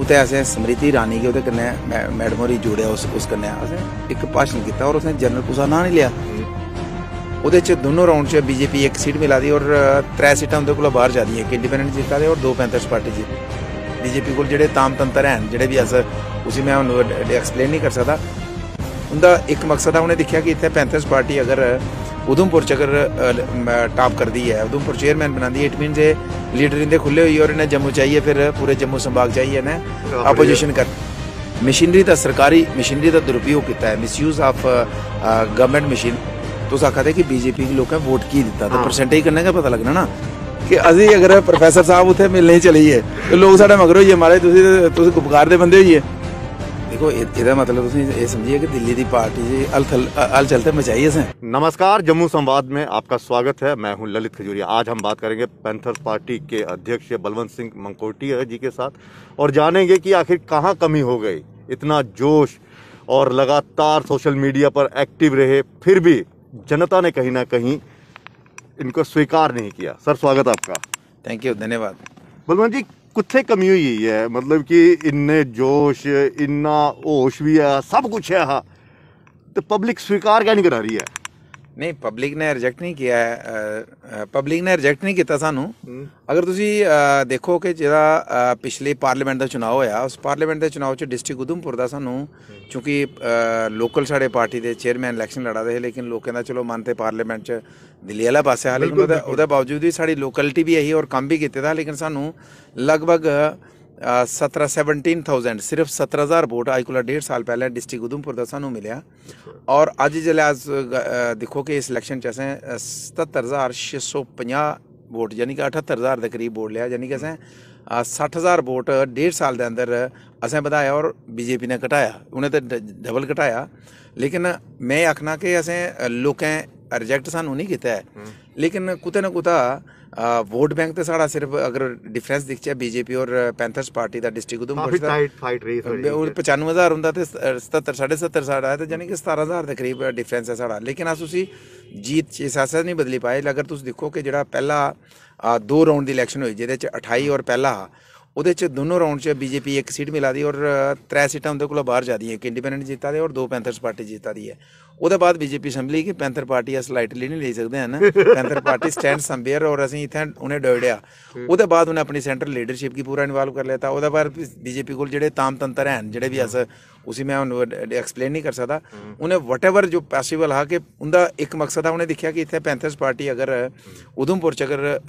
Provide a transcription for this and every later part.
ਉਤੇ ਅਸੀਂ ਸਮ੍ਰਿਤੀ ਰਾਣੀ ਕੇ ਉਤੇ ਕੰਨੇ ਮੈਡਮੋਰੀ ਜੁੜਿਆ ਉਸ ਉਸ ਕੰਨੇ ਅਸੀਂ ਇੱਕ ਭਾਸ਼ਣ ਕੀਤਾ ਔਰ ਉਸਨੇ ਜਨਰਲ ਕੁਸਾ ਨਾ ਨਹੀਂ ਲਿਆ ਉਹਦੇ ਚ ਦੋਨੋਂ ਰਾਉਂਡ ਚ ਬੀਜੇਪੀ ਇੱਕ ਸੀਟ ਮਿਲਾ ਦੀ ਔਰ ਤਰੇ ਸੀਟਾਂ ਉਹਦੇ ਕੋਲੋਂ ਬਾਹਰ ਜਾ ਦੀਆਂ ਕਿ ਇੰਡੀਪੈਂਡੈਂਟ ਜਿੱਤਾ ਦੇ ਔਰ ਦੋ ਪੈਂਤਰਸ ਪਾਰਟੀ ਜੀ ਬੀਜੇਪੀ ਕੋਲ ਜਿਹੜੇ ਤਾਮ ਤੰਤਰ ਹਨ ਜਿਹੜੇ ਵੀ ਅਸ ਉਸੇ ਮੈਂ ਉਹਨੂੰ ਐਕਸਪਲੇਨ ਨਹੀਂ ਕਰ ਸਕਦਾ ਉਹਦਾ ਇੱਕ ਮਕਸਦ ਆ ਉਹਨੇ ਦੇਖਿਆ ਕਿ ਇੱਥੇ ਪੈਂਤਰਸ ਪਾਰਟੀ ਅਗਰ ਉਧਮਪੁਰ ਚਕਰ ਟਾਪ ਕਰਦੀ ਹੈ ਉਧਮਪੁਰ ਚੇਅਰਮੈਨ ਬਣਾਉਂਦੀ ਹੈ ਇਟ ਮੀਨਸ ਇਹ ਲੀਡਰ ਇੰਦੇ ਖੁੱਲੇ ਹੋਈ ਔਰ ਇਹਨਾਂ ਜੰਮੂ ਚਾਹੀਏ ਫਿਰ ਪੂਰੇ ਜੰਮੂ ਸੰਭਾਗ ਚਾਹੀਏ ਨਾ ਆਪੋਜੀਸ਼ਨ ਕਰ ਮਸ਼ੀਨਰੀ ਦਾ ਸਰਕਾਰੀ ਮਸ਼ੀਨਰੀ ਦਾ ਦੁਰਪਯੋਗ ਕੀਤਾ ਹੈ ਮਿਸਯੂਜ਼ ਆਫ ਗਵਰਨਮੈਂਟ ਮਸ਼ੀਨ ਤੁਸੀਂ ਆਖਾ ਤੇ ਕਿ ਬੀਜੇਪੀ ਦੇ ਲੋਕਾਂ ਵੋਟ ਕੀ ਦਿੱਤਾ ਤਾਂ ਪਰਸੈਂਟੇਜ ਕਰਨੇ ਦਾ ਪਤਾ ਲੱਗਣਾ ਨਾ ਕਿ ਅਸੀਂ ਅਗਰ ਪ੍ਰੋਫੈਸਰ ਸਾਹਿਬ ਉੱਥੇ ਮਿਲਣੇ ਚਲੇ ਤੇ ਲੋਕ ਸਾਡੇ ਮਗਰ ਹੋਈਏ ਮਾਰੇ ਤੁਸੀਂ ਤੁਸੀਂ ਗੁਪਕਾਰ ਦੇ ਬੰਦੇ ਹੋਈਏ नमस्कार जम्मू संवाद में आपका स्वागत है मैं हूं ललित खजूरिया आज हम बात करेंगे पैंथर्स पार्टी के अध्यक्ष बलवंत सिंह मंकोटिया जी के साथ और जानेंगे कि आखिर कहाँ कमी हो गई इतना जोश और लगातार सोशल मीडिया पर एक्टिव रहे फिर भी जनता ने कहीं ना कहीं इनको स्वीकार नहीं किया सर स्वागत आपका थैंक यू धन्यवाद बलवंत जी ਕਿੱਥੇ ਕਮੀ ਹੋਈ ਹੈ ਮਤਲਬ ਕਿ ਇੰਨੇ ਜੋਸ਼ ਇੰਨਾ ਹੋਸ਼ ਵੀ ਆ ਸਭ ਕੁਝ ਹੈ ਆ ਤੇ ਪਬਲਿਕ ਸਵੀਕਾਰ ਕਿਉਂ ਨਹੀਂ ਕਰਾ ਰਹੀ ਹੈ ਨਹੀਂ ਪਬਲਿਕ ਨੇ ਰਿਜੈਕਟ ਨਹੀਂ ਕੀਤਾ ਪਬਲਿਕ ਨੇ ਰਿਜੈਕਟ ਨਹੀਂ ਕੀਤਾ ਸਾਨੂੰ ਅਗਰ ਤੁਸੀਂ ਦੇਖੋ ਕਿ ਜਿਹੜਾ ਪਿਛਲੇ ਪਾਰਲੀਮੈਂਟ ਦਾ ਚੋਣ ਹੋਇਆ ਉਸ ਪਾਰਲੀਮੈਂਟ ਦੇ ਚੋਣ ਚ ਡਿਸਟ੍ਰਿਕਟ ਉਦਮਪੁਰ ਦਾ ਸਾਨੂੰ ਕਿਉਂਕਿ ਲੋਕਲ ਸਾਡੇ ਪਾਰਟੀ ਦੇ ਚੇਅਰਮੈਨ ਇਲੈਕਸ਼ਨ ਲੜਾ ਰਹੇ ਲੇਕਿਨ ਲੋਕਾਂ ਦਾ ਚਲੋ ਮੰਨ ਤੇ ਪਾਰਲੀਮੈਂਟ ਚ ਦਿੱਲੀ ਵਾਲਾ ਪਾਸੇ ਆ ਲੇਕਿਨ ਉਹਦਾ ਬਾਵਜੂਦ ਵੀ ਸਾਡੀ ਲੋਕੈਲਿਟੀ ਵੀ ਇਹੀ ਔਰ ਕੰਮ ਵੀ ਕੀਤੇ ਦਾ ਲੇਕਿਨ ਸਾਨੂੰ ਲਗਭਗ 17 17000 ਸਿਰਫ 17000 ਵੋਟ ਅੱਜ ਕੋਲ 1.5 ਸਾਲ ਪਹਿਲਾਂ ਡਿਸਟ੍ਰਿਕਟ ਉਦਮਪੁਰ ਦਾ ਸਾਨੂੰ ਮਿਲਿਆ ਔਰ ਅੱਜ ਜਲਾਸ ਦੇਖੋ ਕਿ ਇਸ ਇਲੈਕਸ਼ਨ ਚ ਅਸਾਂ 77650 ਵੋਟ ਯਾਨੀ ਕਿ 78000 ਦੇ ਕਰੀਬ ਵੋਟ ਲਿਆ ਯਾਨੀ ਕਿ ਅਸਾਂ 60000 ਵੋਟ 1.5 ਸਾਲ ਦੇ ਅੰਦਰ ਅਸਾਂ ਵਧਾਇਆ ਔਰ ਬੀਜੇਪੀ ਨੇ ਘਟਾਇਆ ਉਹਨੇ ਤੇ ਡਬਲ ਘਟਾਇਆ ਲੇਕਿਨ ਮੈਂ ਆਖਣਾ ਕਿ ਅਸਾਂ ਲੋਕਾਂ ਰਿਜੈਕਟ ਸਾਨੂੰ ਨਹੀਂ ਕੀਤਾ ਲੇਕਿਨ ਕੁਤੇ ਨਾ ਕੁਤਾ ਵੋਟ ਬੈਂਕ ਤੇ ਸਾਡਾ ਸਿਰਫ ਅਗਰ ਡਿਫਰੈਂਸ ਦਿਖਿਆ ਬੀਜੇਪੀ ਔਰ ਪੈਂਥਰਸ ਪਾਰਟੀ ਦਾ ਡਿਸਟ੍ਰਿਕਟ ਉਦੋਂ ਬਹੁਤ ਟਾਈਟ ਫਾਈਟ ਰੇਸ ਹੋਈ ਉਹ 95000 ਹੁੰਦਾ ਤੇ 70 75 ਸਾਡਾ ਤੇ ਯਾਨੀ ਕਿ 17000 ਦੇ ਕਰੀਬ ਡਿਫਰੈਂਸ ਹੈ ਸਾਡਾ ਲੇਕਿਨ ਅਸ ਤੁਸੀਂ ਜੀਤ ਚ ਸਾਸਾ ਨਹੀਂ ਬਦਲੀ ਪਾਏ ਅਗਰ ਤੁਸੀਂ ਦੇਖੋ ਕਿ ਜਿਹੜਾ ਪਹਿਲਾ ਦੋ ਰਾਉਂਡ ਦੀ ਇਲੈਕਸ਼ਨ ਹੋਈ ਜਿਹਦੇ ਚ 28 ਔਰ ਪਹਿਲਾ ਉਹਦੇ ਚ ਦੋਨੋਂ ਰਾਉਂਡ ਚ ਬੀਜੇਪੀ ਇੱਕ ਸੀਟ ਮਿਲਾਦੀ ਔਰ ਤਰੇ ਸੀਟਾਂ ਉਹਦੇ ਕੋਲੋਂ ਬਾਹਰ ਜਾਦੀ ਹੈ ਇੱਕ ਇੰਡੀਪੈਂਡੈਂਟ ਜਿੱਤਾ ਦੇ ਔਰ ਦੋ ਪੈਂਥਰਸ ਪਾਰਟੀ ਜਿੱਤਾ ਦੀ ਹੈ ਉਹਦੇ ਬਾਅਦ ਬੀਜੇਪੀ ਅਸੈਂਬਲੀ ਕਿ ਪੈਂਥਰ ਪਾਰਟੀ ਆ ਸਲਾਈਟਲੀ ਨਹੀਂ ਲੈ ਸਕਦੇ ਹਨ ਪੈਂਥਰ ਪਾਰਟੀ ਸਟੈਂਡ ਸਮਵੇਅਰ ਔਰ ਅਸੀਂ ਇਥੇ ਉਹਨੇ ਡੋੜਿਆ ਉਹਦੇ ਬਾਅਦ ਉਹਨੇ ਆਪਣੀ ਸੈਂਟਰ ਲੀਡਰਸ਼ਿਪ ਕੀ ਪੂਰਾ ਇਨਵੋਲਵ ਕਰ ਲਿਆ ਤਾਂ ਉਹਦੇ ਬਾਅਦ ਬੀਜੇਪੀ ਕੋਲ ਜਿਹੜੇ ਤਾਮ ਤੰਤਰ ਹਨ ਜਿਹੜੇ ਵੀ ਅਸ ਮੈਂ ਉਹਨੂੰ ਐਕਸਪਲੇਨ ਨਹੀਂ ਕਰ ਸਕਦਾ ਉਹਨੇ ਵਟਐਵਰ ਜੋ ਪੈਸੀਬਲ ਆ ਕਿ ਉਹਦਾ ਇੱਕ ਮਕਸਦ ਆ ਉਹਨੇ ਦੇਖਿਆ ਕਿ ਇੱਥੇ ਪੈਂਥਰਸ ਪਾਰਟੀ ਅਗਰ ਉਧਮਪੁਰ ਚ ਅਗਰ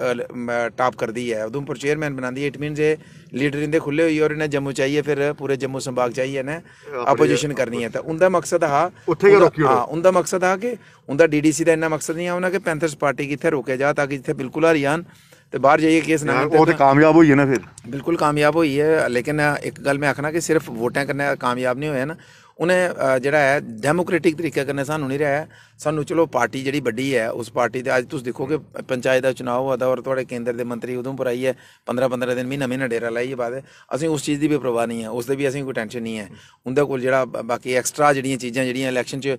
ਟਾਪ ਕਰਦੀ ਹੈ ਉਧਮਪੁਰ ਚੇਅਰਮੈਨ ਬਣਾਉਂਦੀ ਹੈ ਇਟ ਮੀਨਸ ਇਹ ਲੀਡਰ ਇੰਦੇ ਖੁੱਲੇ ਹੋਈ ਔਰ ਇਹਨੇ ਜੰਮੂ ਚਾਹੀਏ ਫਿਰ ਪੂਰੇ ਜੰਮੂ ਸੰਭਾਗ ਚਾਹੀਏ ਨਾ ਆਪੋਜੀਸ਼ਨ ਕਰਨੀ ਹੈ ਤਾਂ ਉਹਦਾ ਮਕਸਦ ਆ ਉੱਥੇ ਹੀ ਰੋਕਿਓ ਹਾਂ ਉਹਦਾ ਮਕਸਦ ਆ ਕਿ ਉਹਦਾ ਡੀਡੀਸੀ ਦਾ ਇੰਨਾ ਮਕਸਦ ਨਹੀਂ ਆ ਉਹਨਾਂ ਕਿ ਪੈਂਥਰਸ ਪਾਰਟੀ ਕਿੱਥੇ ਰੋਕਿਆ ਜਾ ਤਾਂ ਕਿ ਇੱਥੇ ਬਿਲਕੁਲ ਹਰਿਆਣ ਤੇ ਬਾਹਰ ਜਾਈਏ ਕੇਸ ਨਾ ਉਹ ਤੇ ਕਾਮਯਾਬ ਹੋਈ ਹੈ ਨਾ ਫਿਰ ਬਿਲਕੁਲ ਕਾਮਯਾਬ ਹੋਈ ਹੈ ਲੇਕਿਨ ਇੱਕ ਗੱਲ ਮੈਂ ਆਖਣਾ ਕਿ ਸਿਰਫ ਵੋਟਾਂ ਕਰਨਾ ਕਾਮਯਾਬ ਨਹੀਂ ਹੋਇਆ ਨਾ ਉਹਨੇ ਜਿਹੜਾ ਹੈ ਡੈਮੋਕ੍ਰੈਟਿਕ ਤਰੀਕੇ ਕਰਨੇ ਸਾਨੂੰ ਨਹੀਂ ਰਿਹਾ ਸਾਨੂੰ ਚਲੋ ਪਾਰਟੀ ਜਿਹੜੀ ਵੱਡੀ ਹੈ ਉਸ ਪਾਰਟੀ ਦੇ ਅੱਜ ਤੁਸੀਂ ਦੇਖੋਗੇ ਪੰਚਾਇਤ ਦਾ ਚੋਣ ਹੋਦਾ ਔਰ ਤੁਹਾਡੇ ਕੇਂਦਰ ਦੇ ਮੰਤਰੀ ਉਧਮਪੁਰ ਆਈ ਹੈ 15 15 ਦਿਨ ਮਹੀਨਾ ਮਹੀਨਾ ਡੇਰਾ ਲਾਈ ਬਾਅਦ ਅਸੀਂ ਉਸ ਚੀਜ਼ ਦੀ ਵੀ ਪਰਵਾਹ ਨਹੀਂ ਹੈ ਉਸ ਦੇ ਵੀ ਅਸੀਂ ਕੋਈ ਟੈਨਸ਼ਨ ਨਹੀਂ ਹੈ ਉਹਦੇ ਕੋਲ ਜਿਹੜਾ ਬਾਕੀ ਐਕਸਟਰਾ ਜਿਹੜੀਆਂ ਚੀਜ਼ਾਂ ਜਿਹੜੀਆਂ ਇਲੈਕਸ਼ਨ 'ਚ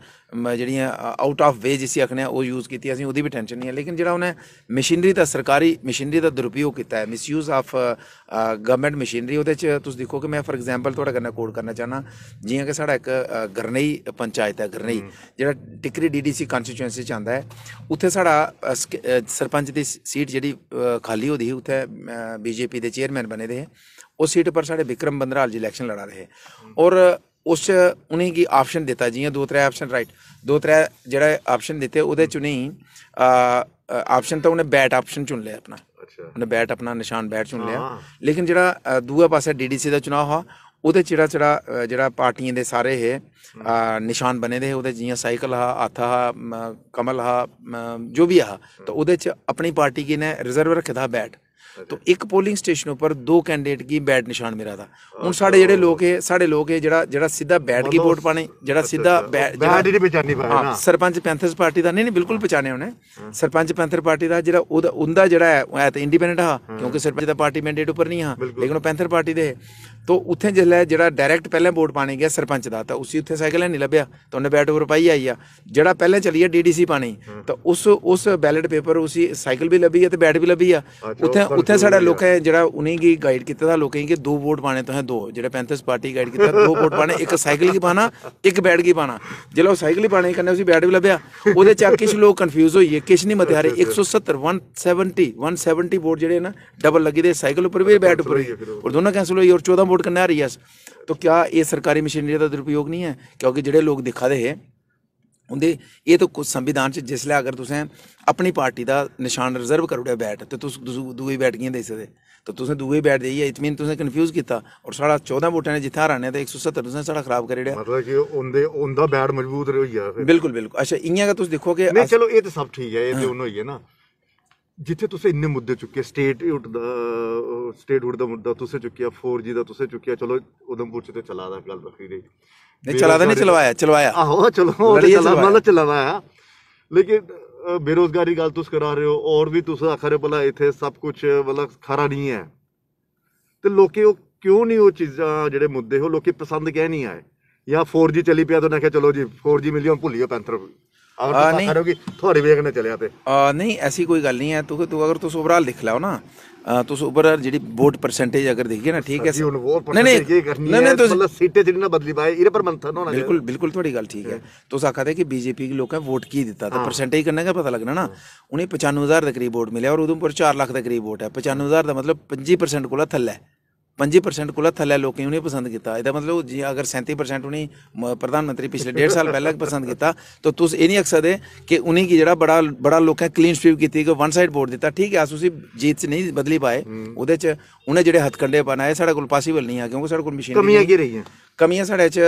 ਜਿਹੜੀਆਂ ਆਊਟ ਆਫ ਵੇ ਜਿਸੀ ਆਖਣੇ ਉਹ ਯੂਜ਼ ਕੀਤੀ ਅਸੀਂ ਉਹਦੀ ਵੀ ਟੈਨਸ਼ਨ ਨਹੀਂ ਹੈ ਲੇਕਿਨ ਜਿਹੜਾ ਉਹਨੇ ਮਸ਼ੀਨਰੀ ਦਾ ਸਰਕਾਰੀ ਮਸ਼ੀਨਰੀ ਦਾ ਦੁਰਪਯੋਗ ਕੀਤਾ ਹੈ ਮਿਸਯੂਜ਼ ਆਫ ਗਵਰਨਮੈਂਟ ਮਸ਼ੀਨਰੀ ਉਹਦੇ 'ਚ ਤੁਸੀਂ ਦੇਖੋ ਕਿ ਮੈਂ ਫਾਰ ਐਗਜ਼ਾਮਪਲ ਤੁਹਾਡੇ ਕੋਲ ਕੋਡ ਕਰਨਾ ਚਾਹਨਾ ਜਿਵੇਂ ਕਿ ਸਾਡਾ ਇੱਕ ਗਰਨਈ ਪੰਚਾਇਤ ਹੈ ਗਰਨਈ ਜਿਹੜਾ ਟਿਕਰੀ ਡੀਡੀਸੀ ਕਨਸਟੀਚੁਐਂਸੀ ਚ ਆਂਦਾ ਹੈ ਉੱਥੇ ਸਾਡਾ ਸਰਪੰਚ ਦੀ ਸੀਟ ਜਿਹੜੀ ਖਾਲੀ ਹੋਦੀ ਹੈ ਉੱਥੇ ਬੀਜੇਪੀ ਦੇ ਚੇਅਰਮੈਨ ਬਣੇ ਦੇ ਉਹ ਸੀਟ ਪਰ ਸਾਡੇ ਵਿਕਰਮ ਬੰਦਰਾਲ ਜੀ ਇਲੈਕਸ਼ਨ ਲੜਾ ਰਹੇ ਔਰ ਉਸ ਉਹਨੇ ਕੀ ਆਪਸ਼ਨ ਦਿੱਤਾ ਜੀਆਂ ਦੋ ਤਰੇ ਆਪਸ਼ਨ ਰਾਈਟ ਦੋ ਤਰੇ ਜਿਹੜਾ ਆਪਸ਼ਨ ਦਿੱਤੇ ਉਹਦੇ ਚ ਨਹੀਂ ਆ ਆਪਸ਼ਨ ਤਾਂ ਉਹਨੇ ਬੈਟ ਆਪਸ਼ਨ ਚੁਣ ਲਿਆ ਆਪਣਾ ਅੱਛਾ ਉਹਨੇ ਬੈਟ ਆਪਣਾ ਨਿਸ਼ਾਨ ਬੈਟ ਚੁਣ ਲਿਆ ਲੇਕਿਨ ਜਿਹੜਾ ਦੂਆ ਪਾਸੇ ਡੀਡੀਸੀ ਦਾ ਚੋਣ ਹੋਆ ਉਹਦੇ ਜਿਹੜਾ ਜਿਹੜਾ ਜਿਹੜਾ ਪਾਰਟੀਆਂ ਦੇ ਸਾਰੇ ਹੈ ਨਿਸ਼ਾਨ ਬਣੇ ਦੇ ਉਹਦੇ ਜੀਆਂ ਸਾਈਕਲ ਹਾ ਆਥਾ ਹਾ ਕਮਲ ਹਾ ਜੋ ਵੀ ਆ ਤਾਂ ਉਹਦੇ ਚ ਆਪਣੀ ਪਾਰਟੀ ਕੀ ਨੇ ਰਿਜ਼ਰਵ ਰੱਖਦਾ ਬੈਠ ਤੋ ਇੱਕ ਪੋਲਿੰਗ ਸਟੇਸ਼ਨ ਉੱਪਰ ਦੋ ਕੈਂਡੀਡੇਟ ਕੀ ਬੈਡ ਨਿਸ਼ਾਨ ਮੇਰਾ ਦਾ ਹੁਣ ਸਾਡੇ ਜਿਹੜੇ ਲੋਕ ਹੈ ਸਾਡੇ ਲੋਕ ਹੈ ਜਿਹੜਾ ਜਿਹੜਾ ਸਿੱਧਾ ਬੈਠ ਕੇ ਵੋਟ ਪਾਣੇ ਜਿਹੜਾ ਸਿੱਧਾ ਬੈਠ ਜਿਹੜੇ ਪਛਾਣੀ ਪਾਣਾ ਸਰਪੰਚ ਪੈਂਥਰਸ ਪਾਰਟੀ ਦਾ ਨਹੀਂ ਨਹੀਂ ਬਿਲਕੁਲ ਪਛਾਣੇ ਉਹਨੇ ਸਰਪੰਚ ਪੈਂਥਰ ਪਾਰਟੀ ਦਾ ਜਿਹੜਾ ਉਹਦਾ ਜਿਹੜਾ ਹੈ ਉਹ ਤਾਂ ਇੰਡੀਪੈਂਡੈਂਟ ਹਾ ਕਿਉਂਕਿ ਸਰਪੰਚ ਦਾ ਪਾਰਟੀ ਮੈਂਡੇਟ ਉੱਪਰ ਨਹੀਂ ਆ ਲੇਕਿਨ ਉਹ ਪੈਂਥਰ ਪਾਰਟੀ ਦੇ ਤੋ ਉੱਥੇ ਜਿਹੜਾ ਜਿਹੜਾ ਡਾਇਰੈਕਟ ਪਹਿਲਾਂ ਵੋਟ ਪਾਣੀ ਗਿਆ ਸਰਪੰਚ ਦਾ ਤਾਂ ਉਸੇ ਉੱਥੇ ਸਾਈਕਲ ਨਹੀਂ ਲੱਭਿਆ ਤਾਂ ਉਹਨੇ ਬੈਟ ਉੱਪਰ ਪਾਈ ਆਈ ਆ ਜਿਹੜਾ ਪਹਿਲਾਂ ਚੱਲੀ ਆ ਡੀਡੀਸੀ ਪਾਣੀ ਤਾਂ ਉਸ ਉਸ ਬੈਲਟ ਪੇਪਰ ਉਸੇ ਸਾਈਕਲ ਵੀ ਲੱਭੀ ਆ ਤੇ ਬੈਟ ਵੀ ਲੱਭੀ ਆ ਉੱਥੇ ਉੱਥੇ ਸਾਡਾ ਲੋਕ ਹੈ ਜਿਹੜਾ ਉਹਨੇ ਕੀ ਗਾਈਡ ਕੀਤਾ ਦਾ ਲੋਕ ਹੈ ਕਿ ਦੋ ਵੋਟ ਪਾਣੇ ਤਾਂ ਹੈ ਦੋ ਜਿਹੜਾ 35 ਪਾਰਟੀ ਗਾਈਡ ਕੀਤਾ ਦੋ ਵੋਟ ਪਾਣੇ ਇੱਕ ਸਾਈਕਲ ਹੀ ਪਾਣਾ ਇੱਕ ਬੈਟ ਹੀ ਪਾਣਾ ਜੇ ਲੋ ਸਾਈਕਲ ਹੀ ਪਾਣੇ ਕਰਨੇ ਉਸੇ ਬੈਟ ਵੀ ਲੱਭਿਆ ਉਹਦੇ ਚੱਕ ਕਿਛ ਲੋਕ ਕਨਫਿਊਜ਼ ਹੋਈਏ ਕਿਛ ਨਹੀਂ ਮਤਿਆਰੇ 170 170 170 ਵੋਟ ਜਿਹੜੇ ਨਾ ਡਬਲ ਲੱਗੇ ਦੇ ਸਾਈਕਲ ਉੱਪਰ ਵੀ ਬੈਟ ਉੱਪਰ ਵੀ ਔਰ ਦੋਨੋਂ ਕੈਨਸਲ ਹੋਈ ਔਰ 14 ਵੋਟ ਕਰਨਾ ਰਹੀ ਐਸ ਤਾਂ ਕੀ ਇਹ ਸਰਕਾਰੀ ਮਸ਼ੀਨਰੀ ਦਾ ਦੁਰਪਯੋਗ ਨਹੀਂ ਹੈ ਕਿਉਂਕਿ ਜਿਹੜੇ ਲੋਕ ਦਿਖਾਦੇ ਹੈ ਉਹਦੇ ਇਹ ਤਾਂ ਕੁਝ ਸੰਵਿਧਾਨ ਚ ਜਿਸ ਲਈ ਅਗਰ ਤੁਸੀਂ ਆਪਣੀ ਪਾਰਟੀ ਦਾ ਨਿਸ਼ਾਨ ਰਿਜ਼ਰਵ ਕਰੋੜਿਆ ਬੈਠ ਤੇ ਤੁਸੀਂ ਦੂਏ ਬੈਠਗੀਆਂ ਦੇ ਸਕਦੇ ਤਾਂ ਤੁਸੀਂ ਦੂਏ ਬੈਠ ਜਾਈਏ ਇਟ ਮੀਨ ਤੁਸੀਂ ਕਨਫਿਊਜ਼ ਕੀਤਾ ਔਰ ਸਾਡਾ 14 ਵੋਟਾਂ ਨੇ ਜਿੱਥਾ ਰਾਣੇ ਤੇ 170 ਤੁਸੀਂ ਸਾਡਾ ਖਰਾਬ ਕਰ ਰਿਹਾ ਮਤਲਬ ਕਿ ਉਹਦੇ ਉਹਦਾ ਬੈਡ ਮਜ਼ਬੂਤ ਰਹੀ ਆ ਬਿਲਕੁਲ ਬਿਲਕੁਲ ਅੱਛਾ ਇੰਿਆਂ ਦਾ ਤੁਸੀਂ ਦੇਖੋ ਕਿ ਨਹੀਂ ਚਲੋ ਇਹ ਤਾਂ ਸਭ ਠੀਕ ਹੈ ਇਹ ਤੇ ਉਹਨੋ ਹੀ ਹੈ ਨਾ ਜਿੱਥੇ ਤੁਸੀਂ ਇੰਨੇ ਮੁੱਦੇ ਚੁੱਕੇ ਸਟੇਟ ਹੁੱਡ ਦਾ ਸਟੇਟ ਹੁੱਡ ਦਾ ਮੁੱਦਾ ਤੁਸੀਂ ਚੁੱਕਿਆ 4G ਦਾ ਤੁਸੀਂ ਚੁੱਕਿਆ ਚਲੋ ਉਦਮਪੁਰ ਚ ਤੇ ਚਲਾਦਾ ਫਿਲਹਾਲ ਗੱਲ ਰੱਖੀ ਦੇ ਨਹੀਂ ਚਲਾਦਾ ਨਹੀਂ ਚਲਵਾਇਆ ਚਲਵਾਇਆ ਆਹੋ ਚਲੋ ਚਲਾਵਾਂ ਨਾ ਚਲਵਾਇਆ ਲੇਕਿਨ ਬੇਰੋਜ਼ਗਾਰੀ ਗੱਲ ਤੁਸੀਂ ਕਰਾ ਰਹੇ ਹੋ ਔਰ ਵੀ ਤੁਸੀਂ ਆਖਰੇ ਬਲਾ ਇੱਥੇ ਸਭ ਕੁਝ ਬਲਕ ਖਰਾ ਨਹੀਂ ਹੈ ਤੇ ਲੋਕੀ ਉਹ ਕਿਉਂ ਨਹੀਂ ਉਹ ਚੀਜ਼ਾਂ ਜਿਹੜੇ ਮੁੱਦੇ ਹੋ ਲੋਕੀ ਪਸੰਦ ਕਹਿ ਨਹੀਂ ਆਏ ਜਾਂ 4G ਚਲੀ ਪਿਆ ਤਾਂ ਨਾ ਕਿ ਚਲੋ ਜੀ 4G ਹੁਣ ਭੁੱਲੀਓ ਪੈਂਥਰ ਐਸੀ ਕੋਈ ਗੱਲ ਨਹੀਂ ਹੈ ਤੂੰ ਤੂੰ ਅਗਰ ਤੂੰ ਓਵਰਆਲ ਦੇਖ ਲਾਓ ਨਾ ਤੂੰ ਓਵਰਆਲ ਜਿਹੜੀ ਵੋਟ ਪਰਸੈਂਟੇਜ ਅਗਰ ਦੇਖੀ ਨਾ ਠੀਕ ਹੈ ਨਹੀਂ ਨਹੀਂ ਸੀਟੇ ਜਿਹੜੀ ਨਾ ਬਦਲੀ ਪਾਏ ਇਹਦੇ ਪਰ ਮੰਥਨ ਹੋਣਾ ਬਿਲਕੁਲ ਬਿਲਕੁਲ ਤੁਹਾਡੀ ਗੱਲ ਠੀਕ ਹੈ ਤੂੰ ਆਖਦਾ ਕਿ ਬੀਜੇਪੀ ਦੇ ਲੋਕਾਂ ਵੋਟ ਕੀ ਦਿੱਤਾ ਪਰਸੈਂਟੇਜ ਕਰਨਾ ਕਿ ਪਤਾ ਲੱਗਣਾ ਨਾ ਉਹਨੇ 95000 ਦੇ ਕਰੀਬ ਵੋਟ ਮਿਲੇ ਔਰ ਉਦੋਂ ਪਰ 4 ਲੱਖ ਦੇ ਕਰੀਬ ਵੋਟ ਹੈ 95000 ਦਾ ਮਤਲਬ 25% ਕੋਲਾ ਥੱਲੇ 25% ਕੋਲ ਥੱਲੇ ਲੋਕੀ ਉਹਨੇ ਪਸੰਦ ਕੀਤਾ ਇਹਦਾ ਮਤਲਬ ਜੇ ਅਗਰ 37% ਉਹਨੇ ਪ੍ਰਧਾਨ ਮੰਤਰੀ ਪਿਛਲੇ 1.5 ਸਾਲ ਪਹਿਲਾਂ ਪਸੰਦ ਕੀਤਾ ਤਾਂ ਤੁਸੀਂ ਇਹ ਨਹੀਂ ਅਕਸਰ ਦੇ ਕਿ ਉਹਨੇ ਕੀ ਜਿਹੜਾ ਬੜਾ ਬੜਾ ਲੋਕਾਂ ਕਲੀਨ ਸਵੀਪ ਕੀਤੀ ਕਿ ਵਨ ਸਾਈਡ ਵੋਟ ਦਿੱਤਾ ਠੀਕ ਹੈ ਅਸ ਤੁਸੀਂ ਜੀਤ ਚ ਨਹੀਂ ਬਦਲੀ ਪਾਏ ਉਹਦੇ ਚ ਉਹਨੇ ਜਿਹੜੇ ਪਾਣਾ ਬਣਾਏ ਸਾਡੇ ਕੋਲ ਪੋਸੀਬਲ ਨਹੀਂ ਆ ਕਿਉਂਕਿ ਸਾਡੇ ਕੋਲ ਮਸ਼ੀਨ ਕਮੀਆਂ ਕੀ ਰਹੀਆਂ ਕਮੀਆਂ ਸਾਡੇ ਚ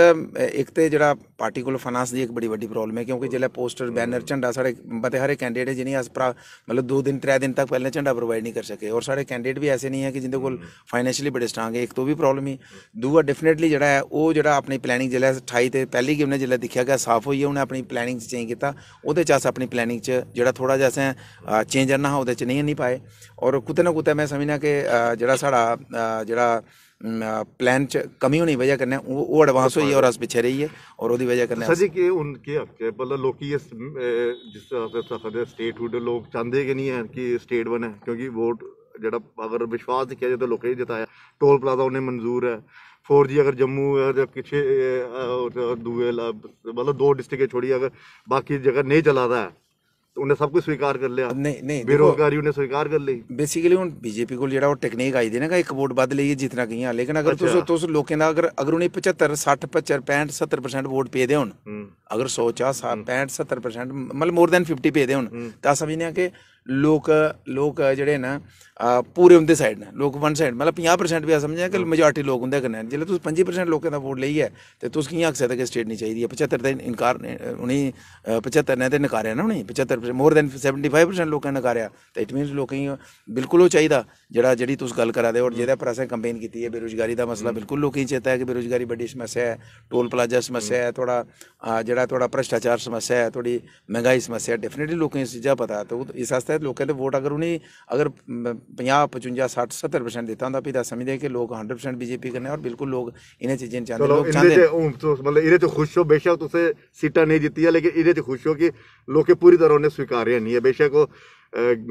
ਇੱਕ ਤੇ ਜਿਹੜਾ ਪਾਰਟੀਕੂਲਰ ਫਾਈਨਾਂਸ ਦੀ ਇੱਕ ਬੜੀ ਵੱਡੀ ਪ੍ਰੋਬਲਮ ਹੈ ਕਿਉਂਕਿ ਜਿਹੜਾ ਪੋਸਟਰ ਬੈਨਰ ਝੰਡਾ ਸਾਡੇ ਬਤੇ ਹਰੇ ਕੈਂਡੀਡੇਟ ਜਿਹਨੇ ਅਸ ਮਤਲਬ 2 ਦਿਨ 3 ਦਿਨ ਤੱਕ ਪਹਿਲੇ ਝੰਡਾ ਪ੍ਰੋਵਾਈਡ ਨਹੀਂ ਕਰ ਸਕੇ ਔਰ ਸਾਡੇ ਕੈਂਡੀਡੇਟ ਵੀ ਐਸੇ ਨਹੀਂ ਹੈ ਕਿ ਜਿੰਦੇ ਕੋਲ ਫਾਈਨੈਂਸ਼ੀਅਲੀ ਬੜੇ ਸਟਾਂਗ ਹੈ ਇੱਕ ਤੋਂ ਵੀ ਪ੍ਰੋਬਲਮ ਹੀ ਦੂਆ ਡੈਫੀਨਿਟਲੀ ਜਿਹੜਾ ਹੈ ਉਹ ਜਿਹੜਾ ਆਪਣੀ ਪਲੈਨਿੰਗ ਜਿਹੜਾ 28 ਤੇ ਪਹਿਲੀ ਗੇਮ ਨੇ ਜਿਹੜਾ ਦਿਖਿਆ ਗਿਆ ਸਾਫ਼ ਹੋਈ ਹੈ ਉਹਨੇ ਆਪਣੀ ਪਲੈਨਿੰਗ ਚੇਂਜ ਕੀਤਾ ਉਹਦੇ ਚ ਅਸ ਆਪਣੀ ਪਲੈਨਿੰਗ ਚ ਜਿਹੜਾ ਥੋੜਾ ਜਿਹਾ ਅਸਾਂ ਚੇਂਜ ਕਰਨਾ ਉਹਦੇ ਚ ਨਹੀਂ ਨਹੀਂ ਪਾਏ ਔਰ ਕੁਤੇ ਨਾ ਕੁਤੇ ਮੈਂ ਸਮਝਣਾ ਕਿ ਜਿਹੜਾ ਸਾਡਾ ਜਿਹੜਾ ਪਲਾਨ ਚ ਕਮੀ ਹੋਣੀ ਵਜ੍ਹਾ ਕਰਨਾ ਉਹ ਉਹ ਐਡਵਾਂਸ ਹੋਈ ਔਰ ਅਸ ਪਿਛੇ ਰਹੀ ਹੈ ਔਰ ਉਹਦੀ ਵਜ੍ਹਾ ਕਰਨਾ ਜੀ ਕਿ ਉਹਨ ਕੇ ਹੱਕੇ ਬਲ ਲੋਕੀ ਇਸ ਜਿਸ ਤਰ੍ਹਾਂ ਦੇ ਸਫਦੇ ਸਟੇਟ ਹੁਡ ਲੋਕ ਚਾਹੁੰਦੇ ਕਿ ਨਹੀਂ ਹੈ ਕਿ ਸਟੇਟ ਬਣੇ ਕਿਉਂਕਿ ਵੋਟ ਜਿਹੜਾ ਅਗਰ ਵਿਸ਼ਵਾਸ ਦਿਖਿਆ ਜਾਂਦਾ ਲੋਕਾਂ ਨੇ ਜਿਤਾਇਆ ਟੋਲ ਪਲਾਜ਼ਾ ਉਹਨੇ ਮਨਜ਼ੂਰ ਹੈ 4G ਅਗਰ ਜੰਮੂ ਜਾਂ ਕਿਛੇ ਦੂਏ ਮਤਲਬ ਦੋ ਡਿਸਟ੍ਰਿਕਟ ਛੋੜੀ ਅਗਰ ਬਾਕੀ ਜਗ੍ਹਾ ਨਹੀਂ ਚਲਾਦਾ ਹੈ ਉਹਨੇ ਸਭ ਕੁਝ ਸਵੀਕਾਰ ਕਰ ਲਿਆ ਨਹੀਂ ਨਹੀਂ ਬੇਰੋਜ਼ਗਾਰੀ ਉਹਨੇ ਸਵੀਕਾਰ ਕਰ ਲਈ ਬੇਸਿਕਲੀ ਹੁਣ ਬੀਜੇਪੀ ਕੋਲ ਜਿਹੜਾ ਉਹ ਟੈਕਨੀਕ ਆਈ ਦੀ ਨਾ ਕਿ ਇੱਕ ਵੋਟ ਵੱਧ ਲਈਏ ਜਿਤਨਾ ਗਈਆਂ ਲੇਕਿਨ ਅਗਰ ਤੁਸੀਂ ਤੁਸੀਂ ਲੋਕਾਂ ਦਾ ਅਗਰ ਅਗਰ ਉਹਨੇ 75 60 75 65 70% ਵੋਟ ਪੇ ਦੇ ਹੁਣ ਅਗਰ 100 65 70% ਮਤਲਬ ਮੋਰ ਦੈਨ 50 ਪੇ ਦੇ ਹੁਣ ਤਾਂ ਸਮਝਨੇ ਆ ਕਿ लोग लोग जेह्ड़े न पूरे उं'दे साइड न लोक वन साइड मतलब पंजाह् परसैंट बी अस समझने कि मजार्टी लोक उं'दे कन्नै न जेल्लै तुस पं'जी परसैंट लोकें दा वोट लेइयै ते तुस कि'यां आखी सकदे कि स्टेट निं चाहिदी ऐ पच्हत्तर ते इनकार उ'नेंगी पच्हत्तर ने ते नकारेआ ना उ'नेंगी पच्हत्तर more than seventy five percent लोकें नकारेआ ते इट मीन्स लोकें गी बिल्कुल ओह् चाहिदा जेह्ड़ा जेह्ड़ी तुस गल्ल करा दे होर जेह्दे पर असें कैंपेन कीती ऐ बेरोजगारी दा मसला बिल्कुल लोकें गी चेता ऐ कि बेरोजगारी बड्डी समस्या ऐ टोल प्लाजा समस्या ऐ थुआढ़ा जेह्ड़ा थुआढ़ा भ्रश्टाचार समस्या ऐ थुआढ़ी मैंह्गाई समस्या ऐ डैफिनेटली लोकें गी इस चीजा पता ऐ ते इस आस्तै ਹੈ ਲੋਕਾਂ ਦੇ ਵੋਟ ਅਗਰ ਉਹਨੇ ਅਗਰ 50 55 60 70% ਦਿੱਤਾ ਹੁੰਦਾ ਵੀ ਤਾਂ ਸਮਝਦੇ ਕਿ ਲੋਕ 100% ਬੀਜੇਪੀ ਕਰਨੇ ਔਰ ਬਿਲਕੁਲ ਲੋਕ ਇਹਨਾਂ ਚੀਜ਼ਾਂ ਚਾਹੁੰਦੇ ਲੋਕ ਚਾਹੁੰਦੇ ਮਤਲਬ ਇਹਦੇ ਤੇ ਖੁਸ਼ ਹੋ ਬੇਸ਼ੱਕ ਤੁਸੀਂ ਸੀਟਾਂ ਨਹੀਂ ਦਿੱਤੀਆਂ ਲੇਕਿਨ ਇਹਦੇ ਤੇ ਖੁਸ਼ ਹੋ ਕਿ ਲੋਕੇ ਪੂਰੀ ਤਰ੍ਹਾਂ ਉਹਨੇ ਸਵੀਕਾਰਿਆ ਨਹੀਂ ਹੈ ਬੇਸ਼ੱਕ ਉਹ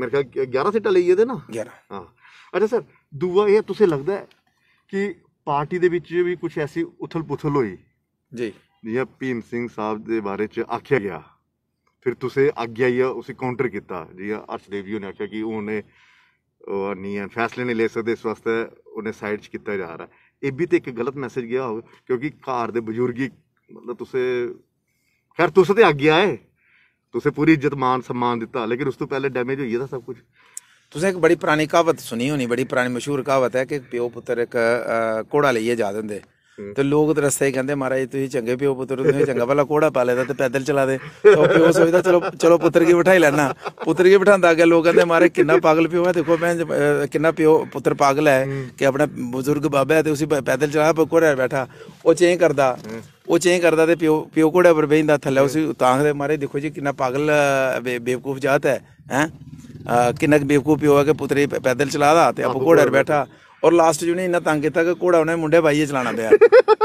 ਮੇਰੇ ਖਿਆਲ 11 ਸੀਟਾਂ ਲਈ ਇਹਦੇ ਨਾ 11 ਹਾਂ ਅੱਛਾ ਸਰ ਦੂਆ ਇਹ ਤੁਸੀਂ ਲੱਗਦਾ ਹੈ ਕਿ ਪਾਰਟੀ ਦੇ ਵਿੱਚ ਵੀ ਕੁਝ ਐਸੀ ਉਥਲ-ਪੁਥਲ ਹੋਈ ਜੀ ਜੀ ਭੀਮ ਸਿੰਘ ਸਾਹਿਬ ਦੇ ਬਾਰੇ ਚ ਆਖਿਆ ਗਿਆ ਫਿਰ ਤੁਸੀਂ ਆਗਿਆ ਹੀ ਉਸੇ ਕਾਊਂਟਰ ਕੀਤਾ ਜੀ ਅਰਸ਼ ਦੇਵੀ ਨੇ ਆਖਿਆ ਕਿ ਉਹਨੇ ਉਹ ਨਹੀਂ ਹੈ ਫੈਸਲੇ ਨਹੀਂ ਲੈ ਸਕਦੇ ਇਸ ਵਾਸਤੇ ਉਹਨੇ ਸਾਈਡ 'ਚ ਕੀਤਾ ਜਾ ਰਿਹਾ ਇਹ ਵੀ ਤੇ ਇੱਕ ਗਲਤ ਮੈਸੇਜ ਗਿਆ ਹੋਵੇ ਕਿਉਂਕਿ ਘਰ ਦੇ ਬਜ਼ੁਰਗੀ ਮਤਲਬ ਤੁਸੀਂ ਫਿਰ ਤੁਸੀਂ ਤੇ ਆਗਿਆ ਹੈ ਤੁਸੀਂ ਪੂਰੀ ਇੱਜ਼ਤ ਮਾਨ ਸਨਮਾਨ ਦਿੱਤਾ ਲੇਕਿਨ ਉਸ ਤੋਂ ਪਹਿਲੇ ਡੈਮੇਜ ਹੋਈ ਇਹਦਾ ਸਭ ਕੁਝ ਤੁਸੀਂ ਇੱਕ ਬੜੀ ਪੁਰਾਣੀ ਕਹਾਵਤ ਸੁਣੀ ਹੋਣੀ ਬੜੀ ਪੁਰਾਣੀ ਮਸ਼ਹੂਰ ਕਹਾਵਤ ਹੈ ਕਿ ਪਿਓ ਪੁੱਤਰ ਇੱਕ ਕੋੜਾ ਲਈਏ ਜਾ ਦਿੰਦੇ ਤੇ ਲੋਕ ਤੇ ਰਸਤੇ ਕਹਿੰਦੇ ਮਹਾਰਾਜ ਤੁਸੀਂ ਚੰਗੇ ਪਿਓ ਪੁੱਤਰ ਨੂੰ ਚੰਗਾ ਵਾਲਾ ਕੋੜਾ ਪਾ ਲੈਦਾ ਤੇ ਪੈਦਲ ਚਲਾ ਦੇ ਉਹ ਪਿਓ ਸੋਚਦਾ ਚਲੋ ਚਲੋ ਪੁੱਤਰ ਕੀ ਬਿਠਾਈ ਲੈਣਾ ਪੁੱਤਰ ਕੀ ਬਿਠਾਉਂਦਾ ਅੱਗੇ ਲੋਕ ਕਹਿੰਦੇ ਮਹਾਰਾਜ ਕਿੰਨਾ ਪਾਗਲ ਪਿਓ ਹੈ ਦੇਖੋ ਮੈਂ ਕਿੰਨਾ ਪਿਓ ਪੁੱਤਰ ਪਾਗਲ ਹੈ ਕਿ ਆਪਣਾ ਬਜ਼ੁਰਗ ਬਾਬਾ ਹੈ ਤੇ ਉਸੇ ਪੈਦਲ ਚਲਾ ਪਰ ਕੋੜਾ ਬੈਠਾ ਉਹ ਚੇਂ ਕਰਦਾ ਉਹ ਚੇਂ ਕਰਦਾ ਤੇ ਪਿਓ ਪਿਓ ਕੋੜਾ ਪਰ ਬੈਂਦਾ ਥੱਲੇ ਉਸੇ ਉਤਾਂਗ ਦੇ ਮਾਰੇ ਦੇਖੋ ਜੀ ਕਿੰਨਾ ਪਾਗਲ ਬੇਵਕੂਫ ਜਾਤ ਹੈ ਹੈ ਕਿੰਨਾ ਬੇਵਕੂਫ ਪਿਓ ਹੈ ਕਿ ਪੁੱਤਰੀ ਪੈਦਲ ਚਲਾਦਾ ਤੇ ਆਪ ਕੋੜਾ ਬੈਠਾ ਔਰ ਲਾਸਟ ਜਿਹਨੇ ਇੰਨਾ ਤੰਗ ਕੀਤਾ ਕਿ ਘੋੜਾ ਉਹਨੇ ਮੁੰਡੇ ਭਾਈਏ ਚਲਾਣਾ ਪਿਆ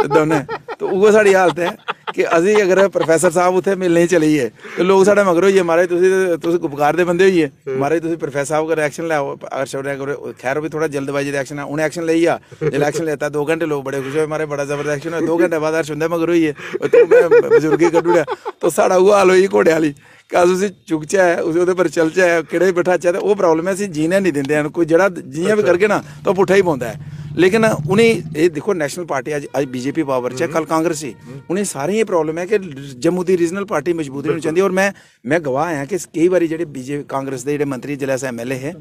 ਤੇ ਦੋਨੇ ਤੇ ਉਹ ਸਾਡੀ ਹਾਲਤ ਹੈ ਕਿ ਅਸੀਂ ਅਗਰ ਪ੍ਰੋਫੈਸਰ ਸਾਹਿਬ ਉੱਥੇ ਮਿਲਣੇ ਚਲੀਏ ਤੇ ਲੋਕ ਸਾਡੇ ਮਗਰ ਹੋਈਏ ਮਾਰੇ ਤੁਸੀਂ ਤੁਸੀਂ ਗੁਪਕਾਰ ਦੇ ਬੰਦੇ ਹੋਈਏ ਮਾਰੇ ਤੁਸੀਂ ਪ੍ਰੋਫੈਸਰ ਸਾਹਿਬ ਦਾ ਰਿਐਕਸ਼ਨ ਲਾਓ ਅਗਰ ਸ਼ੋਰਿਆ ਕਰੋ ਖੈਰ ਵੀ ਥੋੜਾ ਜਲਦਬਾਜ਼ੀ ਰਿਐਕਸ਼ਨ ਆ ਉਹਨੇ ਐਕਸ਼ਨ ਲਈ ਆ ਜੇ ਐਕਸ਼ਨ ਲੈਤਾ 2 ਘੰਟੇ ਲੋਕ ਬੜੇ ਖੁਸ਼ ਹੋਏ ਮਾਰੇ ਬੜਾ ਜ਼ਬਰਦਸਤ ਐਕਸ਼ਨ ਹੋਇਆ 2 ਘੰਟੇ ਬਾਅਦ ਅਰਸ਼ ਮਗਰ ਹੋਈਏ ਤੂੰ ਮੈਂ ਬਜ਼ੁਰਗੀ ਕੱਢੂੜਿਆ ਤਾਂ ਸਾਡਾ ਉਹ ਹਾਲ ਹੋਈ ਘੋੜਿਆਂ ਵਾਲੀ ਕਾ ਤੁਸੀਂ ਚੁੱਕ ਚਾ ਹੈ ਉਸੇ ਉਹਦੇ ਪਰ ਚਲ ਚਾ ਹੈ ਕਿਹੜੇ ਬਿਠਾ ਚਾ ਤੇ ਉਹ ਪ੍ਰੋਬਲਮ ਹੈ ਅਸੀਂ ਜੀਨੇ ਨਹੀਂ ਦਿੰਦੇ ਹਨ ਕੋਈ ਜਿਹੜਾ ਜੀਆਂ ਵੀ ਕਰਕੇ ਨਾ ਤਾਂ ਪੁੱਠਾ ਹੀ ਪਾਉਂਦਾ ਹੈ ਲੇਕਿਨ ਉਹਨੇ ਇਹ ਦੇਖੋ ਨੈਸ਼ਨਲ ਪਾਰਟੀ ਅੱਜ ਅੱਜ ਬੀਜੇਪੀ ਪਾਵਰ ਚ ਹੈ ਕੱਲ ਕਾਂਗਰਸੀ ਉਹਨੇ ਸਾਰੇ ਇਹ ਪ੍ਰੋਬਲਮ ਹੈ ਕਿ ਜੰਮੂ ਦੀ ਰੀਜਨਲ ਪਾਰਟੀ ਮਜ਼ਬੂਤ ਨਹੀਂ ਚਾਹੁੰਦੀ ਔਰ ਮੈਂ ਮੈਂ ਗਵਾਹ ਹਾਂ ਕਿ ਕਈ ਵਾਰੀ ਜਿਹੜੇ ਬੀਜੇਪੀ ਕਾਂਗਰਸ ਦੇ ਜਿਹੜੇ ਮੰਤਰੀ ਜਿਲ੍ਹਾ ਐਮਐਲਏ ਹੈ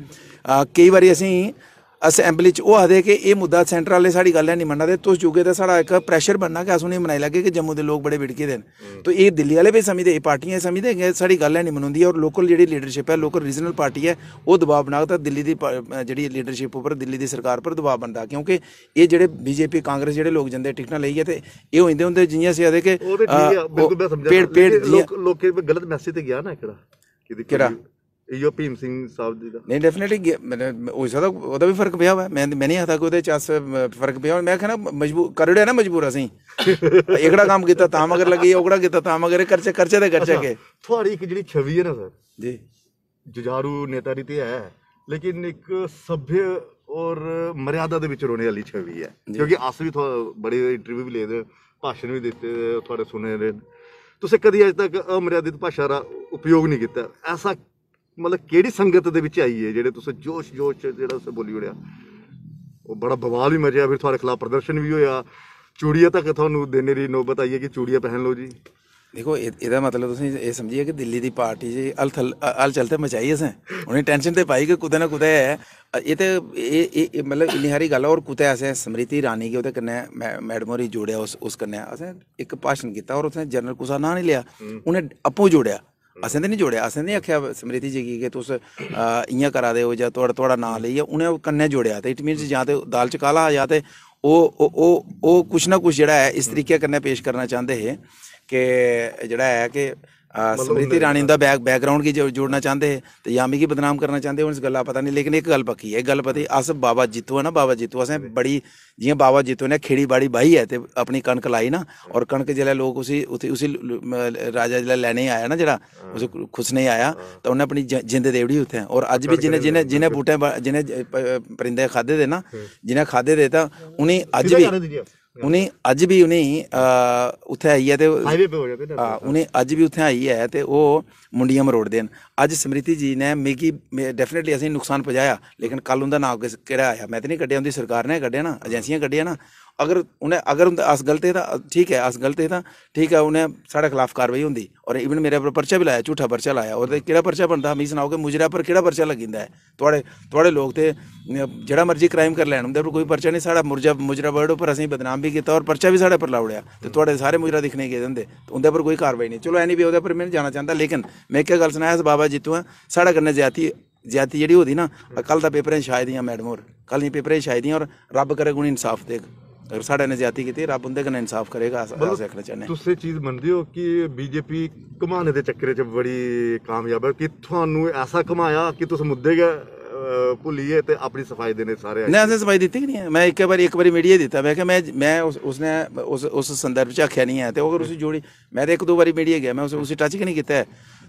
ਕਈ ਵਾਰੀ ਅਸੀਂ ਅਸੈਂਬਲੀ ਚ ਉਹ ਆਦੇ ਕਿ ਇਹ ਮੁੱਦਾ ਸੈਂਟਰ ਵਾਲੇ ਸਾਡੀ ਗੱਲ ਨਹੀਂ ਮੰਨਦੇ ਤੁਸ ਜੁਗੇ ਦਾ ਸਾਡਾ ਇੱਕ ਪ੍ਰੈਸ਼ਰ ਬਣਨਾ ਕਿ ਨਹੀਂ ਮਨਾਈ ਲੱਗੇ ਕਿ ਜੰਮੂ ਦੇ ਲੋਕ ਬੜੇ ਵਿੜਕੇ ਦੇ ਤੋ ਇਹ ਦਿੱਲੀ ਵਾਲੇ ਵੀ ਸਮਝਦੇ ਇਹ ਪਾਰਟੀਆਂ ਸਮਝਦੇ ਕਿ ਸਾਡੀ ਗੱਲ ਨਹੀਂ ਮੰਨਉਂਦੀ ਔਰ ਲੋਕਲ ਜਿਹੜੀ ਲੀਡਰਸ਼ਿਪ ਹੈ ਲੋਕਲ ਰੀਜਨਲ ਪਾਰਟੀ ਹੈ ਉਹ ਦਬਾਅ ਬਣਾਉਂਦਾ ਤਾਂ ਦਿੱਲੀ ਦੀ ਜਿਹੜੀ ਲੀਡਰਸ਼ਿਪ ਉੱਪਰ ਦਿੱਲੀ ਦੀ ਸਰਕਾਰ ਉੱਪਰ ਦਬਾਅ ਬਣਦਾ ਕਿਉਂਕਿ ਇਹ ਜਿਹੜੇ ਬੀਜੇਪੀ ਕਾਂਗਰਸ ਜਿਹੜੇ ਲੋਕ ਜਾਂਦੇ ਟਿਕਟਾਂ ਲਈ ਹੈ ਤੇ ਇਹ ਹੁੰਦੇ ਹੁੰਦੇ ਜਿੰਨੀਆਂ ਸੀ ਆਦੇ ਕਿ ਪੇੜ ਪੇੜ ਲੋਕੇ ਗਲਤ ਮੈਸੇਜ ਤੇ ਗਿਆ ਨਾ ਕਿਹੜਾ ਕਿਹੜਾ ਇਹੋ ਭੀਮ ਸਿੰਘ ਸਾਹਿਬ ਜੀ ਦਾ ਨਹੀਂ ਡੈਫੀਨਿਟਲੀ ਹੋ ਸਕਦਾ ਉਹਦਾ ਵੀ ਫਰਕ ਪਿਆ ਹੋਇਆ ਮੈਂ ਮੈਂ ਨਹੀਂ ਆਖਦਾ ਕਿ ਉਹਦੇ ਚਾਸ ਫਰਕ ਪਿਆ ਮੈਂ ਕਹਿੰਦਾ ਮਜਬੂਰ ਕਰੜਿਆ ਨਾ ਮਜਬੂਰ ਅਸੀਂ ਇਕੜਾ ਕੰਮ ਕੀਤਾ ਤਾਂ ਮਗਰ ਲੱਗੀ ਉਹੜਾ ਕੀਤਾ ਤਾਂ ਮਗਰ ਖਰਚੇ ਖਰਚੇ ਦੇ ਖਰਚੇ ਕੇ ਤੁਹਾਡੀ ਇੱਕ ਜਿਹੜੀ ਛਵੀ ਹੈ ਨਾ ਸਰ ਜੀ ਜੁਝਾਰੂ ਨੇਤਾਰੀ ਤੇ ਹੈ ਲੇਕਿਨ ਇੱਕ ਸਭ्य ਔਰ ਮਰਿਆਦਾ ਦੇ ਵਿੱਚ ਰੋਣੇ ਵਾਲੀ ਛਵੀ ਹੈ ਕਿਉਂਕਿ ਅਸ ਵੀ ਬੜੇ ਇੰਟਰਵਿਊ ਵੀ ਲੈਦੇ ਭਾਸ਼ਣ ਵੀ ਦਿੱਤੇ ਤੁਹਾਡੇ ਸੁਣੇ ਰਹੇ ਤੁਸੀਂ ਕਦੀ ਅਜ ਤੱਕ ਅਮਰਿਆਦਿਤ ਭਾਸ਼ਾ ਦਾ ਉਪਯੋਗ ਨਹੀਂ ਕੀਤਾ ਐਸਾ ਮਤਲਬ ਕਿਹੜੀ ਸੰਗਤ ਦੇ ਵਿੱਚ ਆਈ ਹੈ ਜਿਹੜੇ ਤੁਸੀਂ ਜੋਸ਼ ਜੋਸ਼ ਜਿਹੜਾ ਉਸ ਬੋਲੀ ਉੜਿਆ ਉਹ ਬੜਾ ਬਵਾਲ ਵੀ ਮਜਿਆ ਫਿਰ ਤੁਹਾਡੇ ਖਿਲਾਫ ਪ੍ਰਦਰਸ਼ਨ ਵੀ ਹੋਇਆ ਚੂੜੀਆਂ ਤੱਕ ਤੁਹਾਨੂੰ ਦੇਣੇ ਦੀ ਨੋਬਤ ਆਈ ਹੈ ਕਿ ਚੂੜੀਆਂ ਪਹਿਨ ਲਓ ਜੀ ਦੇਖੋ ਇਹਦਾ ਮਤਲਬ ਤੁਸੀਂ ਇਹ ਸਮਝੀਏ ਕਿ ਦਿੱਲੀ ਦੀ ਪਾਰਟੀ ਜੀ ਅਲ ਅਲ ਚਲਤੇ ਮਚਾਈ ਅਸਾਂ ਉਹਨੇ ਟੈਨਸ਼ਨ ਤੇ ਪਾਈ ਕਿ ਕੁਦੇ ਨਾ ਕੁਦੇ ਹੈ ਇਹ ਤੇ ਇਹ ਇਹ ਮਤਲਬ ਇਨੀ ਹਾਰੀ ਗੱਲ ਔਰ ਕੁਤੇ ਅਸਾਂ ਸਮ੍ਰਿਤੀ ਰਾਣੀ ਕੇ ਉਹਦੇ कन्नै ਮੈਡਮੋਰੀ ਜੋੜਿਆ ਉਸ ਉਸ उस ਅਸਾਂ ਇੱਕ इक ਕੀਤਾ ਔਰ ਉਸਨੇ ਜਨਰਲ ਕੁਸਾ कुसा ਨਹੀਂ ਲਿਆ ਉਹਨੇ ਅਪੂ ਜੋੜਿਆ ਅਸੇ ਨੇ ਨਹੀਂ ਜੋੜਿਆ ਅਸੇ ਨੇ ਆਖਿਆ ਸਮ੍ਰਿਤੀ ਜੀ ਕਿ ਤੁਸ ਇਆਂ ਕਰਾ ਦੇ ਹੋ ਜਾਂ ਤੁਹਾਡਾ ਤੁਹਾਡਾ ਨਾਂ ਲਈ ਉਹਨੇ ਕੰਨੇ ਜੋੜਿਆ ਤੇ ਇਟ ਮੀਨਸ ਜਾਂ ਤੇ ਦਾਲ ਚ ਕਾਲਾ ਆ ਜਾਂ ਤੇ ਉਹ ਉਹ ਉਹ ਕੁਛ ਨਾ ਕੁਛ ਜਿਹੜਾ ਹੈ ਇਸ ਤਰੀਕੇ ਕੰਨੇ ਪੇਸ਼ ਕਰਨਾ ਚਾਹੁੰਦੇ ਹੈ ਕਿ ਜਿਹੜਾ ਹੈ ਕਿ ਸਮ੍ਰਿਤੀ ਰਾਣੀ ਦਾ ਬੈਕ ਬੈਕਗ੍ਰਾਉਂਡ ਕੀ ਜੋੜਨਾ ਚਾਹੁੰਦੇ ਤੇ ਯਾਮੀ ਕੀ ਬਦਨਾਮ ਕਰਨਾ ਚਾਹੁੰਦੇ ਹੁਣ ਇਸ ਗੱਲਾਂ ਪਤਾ ਨਹੀਂ ਲੇਕਿਨ ਇੱਕ ਗੱਲ ਪੱਕੀ ਹੈ ਇੱਕ ਗੱਲ ਪਤਾ ਅਸ ਬਾਬਾ ਜੀਤੂ ਹੈ ਨਾ ਬਾਬਾ ਜੀਤੂ ਅਸਾਂ ਬੜੀ ਜਿਵੇਂ ਬਾਬਾ ਜੀਤੂ ਨੇ ਖੇੜੀ ਬਾੜੀ ਬਾਈ ਹੈ ਤੇ ਆਪਣੀ ਕਣਕ ਲਾਈ ਨਾ ਔਰ ਕਣਕ ਜਿਹੜਾ ਲੋਕ ਉਸੇ ਉਥੇ ਉਸੇ ਰਾਜਾ ਜਿਹੜਾ ਲੈਣੇ ਆਇਆ ਨਾ ਜਿਹੜਾ ਉਸ ਖੁਸ਼ ਨਹੀਂ ਆਇਆ ਤਾਂ ਉਹਨੇ ਆਪਣੀ ਜਿੰਦੇ ਦੇਵੜੀ ਉੱਥੇ ਔਰ ਅੱਜ ਵੀ ਜਿਨੇ ਜਿਨੇ ਜਿਨੇ ਬੂਟੇ ਜਿਨੇ ਪਰਿੰਦੇ ਖਾਦੇ ਦੇ ਨਾ ਜਿਨੇ ਖਾਦੇ ਦੇ ਤਾਂ ਉਨੀ ਅੱਜ ਵੀ ਉਨੇ ਅੱਜ ਵੀ ਉਨੇ ਉੱਥੇ ਆਈ ਹੈ ਤੇ ਹਾਈਵੇ ਪੇ ਹੋ ਜਾਵੇ ਹਾਂ ਉਨੇ ਅੱਜ ਵੀ ਉੱਥੇ ਆਈ ਹੈ ਤੇ ਉਹ ਮੁੰਡੀਆਂ ਮਰੋੜਦੇ ਹਨ ਅੱਜ ਸਮ੍ਰਿਤੀ ਜੀ ਨੇ ਮੇਗੀ ਡੈਫੀਨਿਟਲੀ ਅਸੀਂ ਨੁਕਸਾਨ ਪਹੁੰਚਾਇਆ ਲੇਕਿਨ ਕੱਲ ਉਹਦਾ ਨਾਂ ਕਿਹੜਾ ਆਇਆ ਮੈਂ ਤੇ ਨਹੀਂ ਕੱਢਿਆ ਉਹਦੀ ਸਰਕਾਰ ਨੇ ਕੱਢਿਆ ਨਾ ਏਜੰਸੀਆਂ ਕੱਢਿਆ ਨਾ अगर उन्हें अगर उं'दे अस गलत हे तां ठीक ऐ अस गलत हे तां ठीक ऐ उन्हें साढ़े खिलाफ कार्रवाई होंदी और इवन मेरे पर पर्चा भी लाया झूठा पर्चा लाया और हम्म। केह्ड़ा पर्चा बनता मिगी सनाओ कि मुजरे पर केह्ड़ा पर्चा लगी जंदा ऐ थुआढ़े थुआढ़े लोक ते जेह्ड़ा मर्जी क्राइम कर लैन उं'दे पर कोई पर्चा नहीं साढ़ा मुजरा मुजरा वर्ड पर असेंगी बदनाम भी कीता और पर्चा भी साढ़े पर लाई ओड़ेआ ते हम्म। थुआढ़े सारे मुजरा दिक्खने गेदे होंदे उं'दे पर कोई कार्रवाई नहीं चलो एनी भी ओह्दे उप्पर में जाना चांह्दा लेकिन मैं इक्कै गल सनाया बाबा जित्तो ऐ साढ़े कन्नै ज्यादा ज्यादा जेह्ड़ी होई ना हम्म। कल दा पेपरें शायद दियां मैडम और कल दियां पेपरें शायद दियां और रब करे उ'नें इंसाफ देग ਅਗਰ ਸਾਡੇ ਨੇ ਜ਼ਿਆਤੀ ਕੀਤੀ ਰੱਬ ਉਹਦੇ ਕਨੇ ਇਨਸਾਫ ਕਰੇਗਾ ਅਸੀਂ ਸਿੱਖਣਾ ਚਾਹੁੰਦੇ ਤੁਸੀਂ ਚੀਜ਼ ਮੰਨਦੇ ਹੋ ਕਿ ਬੀਜੇਪੀ ਕਮਾਣੇ ਦੇ ਚੱਕਰੇ 'ਚ ਬੜੀ ਕਾਮਯਾਬ ਹੈ ਕਿ ਤੁਹਾਨੂੰ ਐਸਾ ਕਮਾਇਆ ਕਿ ਤੁਸੀਂ ਮੁੱਦੇ ਭੁੱਲੀਏ ਤੇ ਆਪਣੀ ਸਫਾਈ ਦੇਨੇ ਸਾਰੇ ਨਹੀਂ ਅਸੀਂ ਸਫਾਈ ਦਿੱਤੀ ਕਿ ਨਹੀਂ ਮੈਂ ਇੱਕ ਵਾਰੀ ਇੱਕ ਵਾਰੀ ਮੀਡੀਆ ਦਿੱਤਾ ਮੈਂ ਕਿ ਮੈਂ ਮੈਂ ਉਸ ਉਸਨੇ ਉਸ ਉਸ ਸੰਦਰਭ ਚ ਆਖਿਆ ਨਹੀਂ ਹੈ ਤੇ ਉਹ ਅਗਰ ਉਸੇ ਜੋੜੀ ਮੈਂ ਤੇ ਇੱਕ ਦੋ ਵਾਰੀ ਮੀਡੀਆ ਗਿਆ ਮੈਂ ਉਸ ਉਸੇ ਟੱਚ ਕਿ ਨਹੀਂ ਕੀਤਾ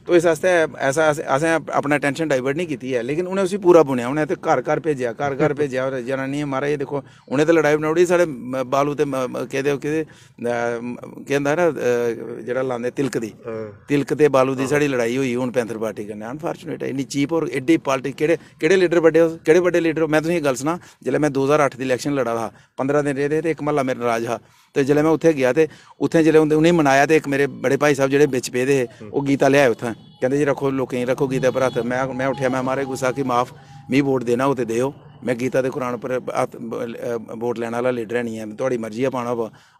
ਤੋ ਇਸ ਵਾਸਤੇ ਐਸਾ ਅਸੀਂ ਆਪਣਾ ਟੈਨਸ਼ਨ ਡਾਈਵਰਟ ਨਹੀਂ ਕੀਤੀ ਹੈ ਲੇਕਿਨ ਉਹਨੇ ਉਸੇ ਪੂਰਾ ਬੁਣਿਆ ਉਹਨੇ ਤੇ ਘਰ ਘਰ ਭੇਜਿਆ ਘਰ ਘਰ ਭੇਜਿਆ ਔਰ ਜਨਾਨੀ ਮਾਰਾ ਇਹ ਦੇਖੋ ਉਹਨੇ ਤਾਂ ਲੜਾਈ ਬਣਾਉੜੀ ਸਾਡੇ ਬਾਲੂ ਤੇ ਕਹਦੇ ਕਿ ਕਹਿੰਦਾ ਨਾ ਜਿਹੜਾ ਲਾਂਦੇ ਤਿਲਕ ਦੀ ਤਿਲਕ ਤੇ ਬਾਲੂ ਦੀ ਸਾਡੀ ਲੜਾਈ ਹੋਈ ਹੁਣ ਪੈਂਥਰ ਪਾਰਟੀ ਕਰਨੇ ਅਨਫੋਰਚੂਨੇਟ ਹੈ ਇਨੀ ਚੀਪ ਔਰ ਐਡੀ ਪਾਰਟੀ ਕਿਹੜੇ ਕਿਹੜੇ ਲੀਡਰ ਵੱਡੇ ਹੋ ਕਿਹੜੇ ਵੱਡੇ ਲੀਡਰ ਮੈਂ ਤੁਹਾਨੂੰ ਇਹ ਗੱਲ ਸੁਣਾ ਜਦੋਂ ਮੈਂ 2008 ਦੀ ਇਲੈਕਸ਼ਨ ਲੜਾ ਰਹਾ 15 ਦਿਨ ਰਹੇ ਤੇ ਇੱਕ ਮਹੱਲਾ ਮੇਰੇ ਨਾਰਾਜ਼ ਹਾ ਤੇ ਜਦੋਂ ਮੈਂ ਉੱਥੇ ਗਿਆ ਤੇ ਉੱਥੇ ਜਦੋਂ ਉਹਨੇ ਮਨਾਇਆ ਤੇ ਇੱਕ ਮੇਰੇ ਬੜੇ ਭਾਈ ਸਾਹਿਬ ਜਿਹੜੇ ਵਿੱਚ ਪਏ ਦੇ ਉਹ ਗੀਤਾ ਲਿਆਏ ਉੱਥੇ ਕਹਿੰਦੇ ਜੀ ਰੱਖੋ ਹੀ ਰੱਖੋ ਗੀਤਾ ਪਰ ਹੱਥ ਮੈਂ ਮੈਂ ਉੱਠਿਆ ਮੈਂ ਮਾਰੇ ਗੁੱਸਾ ਕੀ ਮਾਫ ਮੀ ਵੋਟ ਦੇਣਾ ਉਹ ਤੇ ਦਿਓ ਮੈਂ ਗੀਤਾ ਦੇ ਕੁਰਾਨ ਪਰ ਵੋਟ ਲੈਣ ਵਾਲਾ ਲੀਡਰ ਨਹੀਂ ਆ ਤੁਹਾਡੀ ਮਰਜ਼ੀ ਆ ਪਾਣਾ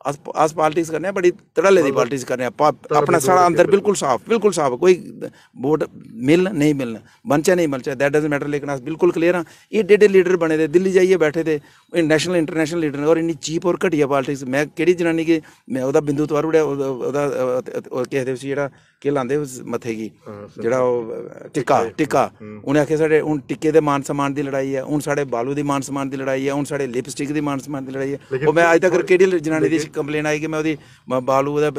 ਆਸ ਆਸ ਪੋਲਿਟਿਕਸ ਕਰਨੇ ਆ ਬੜੀ ਤੜਲੇ ਦੀ ਪੋਲਿਟਿਕਸ ਕਰਨੇ ਆ ਆਪਣਾ ਸਾਰਾ ਅੰਦਰ ਬਿਲਕੁਲ ਸਾਫ਼ ਬਿਲਕੁਲ ਸਾਫ਼ ਕੋਈ ਵੋਟ ਮਿਲ ਨਹੀਂ ਮਿਲਣਾ ਬੰਚਾ ਨਹੀਂ ਮਿਲਚਾ ਦੈਟ ਡਸ ਮੈਟਰ ਲੇਕਿਨ ਆਸ ਬਿਲਕੁਲ ਕਲੀਅਰ ਆ ਇਹ ਡੇਡੇ ਲੀਡਰ ਬਣੇ ਦੇ ਦਿੱਲੀ ਜਾਈਏ ਬੈਠੇ ਤੇ ਨੈਸ਼ਨਲ ਇੰਟਰਨੈਸ਼ਨਲ ਲੀਡਰ ਨੇ ਔਰ ਇਨੀ ਚੀਪ ਔਰ ਘਟੀਆ ਪੋਲਿਟਿਕਸ ਮੈਂ ਕਿਹੜੀ ਜਨਾਨੀ ਕਿ ਮੈਂ ਉਹਦਾ ਬਿੰਦੂ ਤਵਾਰ ਉੜਿਆ ਉਹਦਾ ਕਿਸੇ ਦੇ ਸੀ ਜਿਹੜਾ ਕਿ ਲਾਂਦੇ ਕੀ ਜਿਹੜਾ ਉਹ ਟਿੱਕਾ ਟਿੱਕਾ ਉਹਨੇ ਆਖੇ ਸਾਡੇ ਹੁਣ ਟਿੱਕੇ ਦੇ ਮਾਨ ਸਨਮਾਨ ਦੀ ਲੜਾਈ ਹੈ ਹੁਣ ਸਾਡੇ ਬਾਲੂ ਦੀ ਮਾਨ ਸਮਾਨ ਦੀ ਲੜਾਈ ਹੈ ਹੁਣ ਸਾਡੇ ਲਿਪਸਟਿਕ ਦੀ ਮਾਨ ਸਮਾਨ ਦੀ ਲੜਾਈ ਹੈ ਉਹ ਮੈਂ ਅੱਜ ਤੱਕ ਕਿਹੜੀ ਜਨਾਨੀ ਦੀ ਕੰਪਲੇਨ ਆਈ ਕਿ ਮੈਂ ਉਹਦੀ ਬਾਲੂ ਉਹਦਾ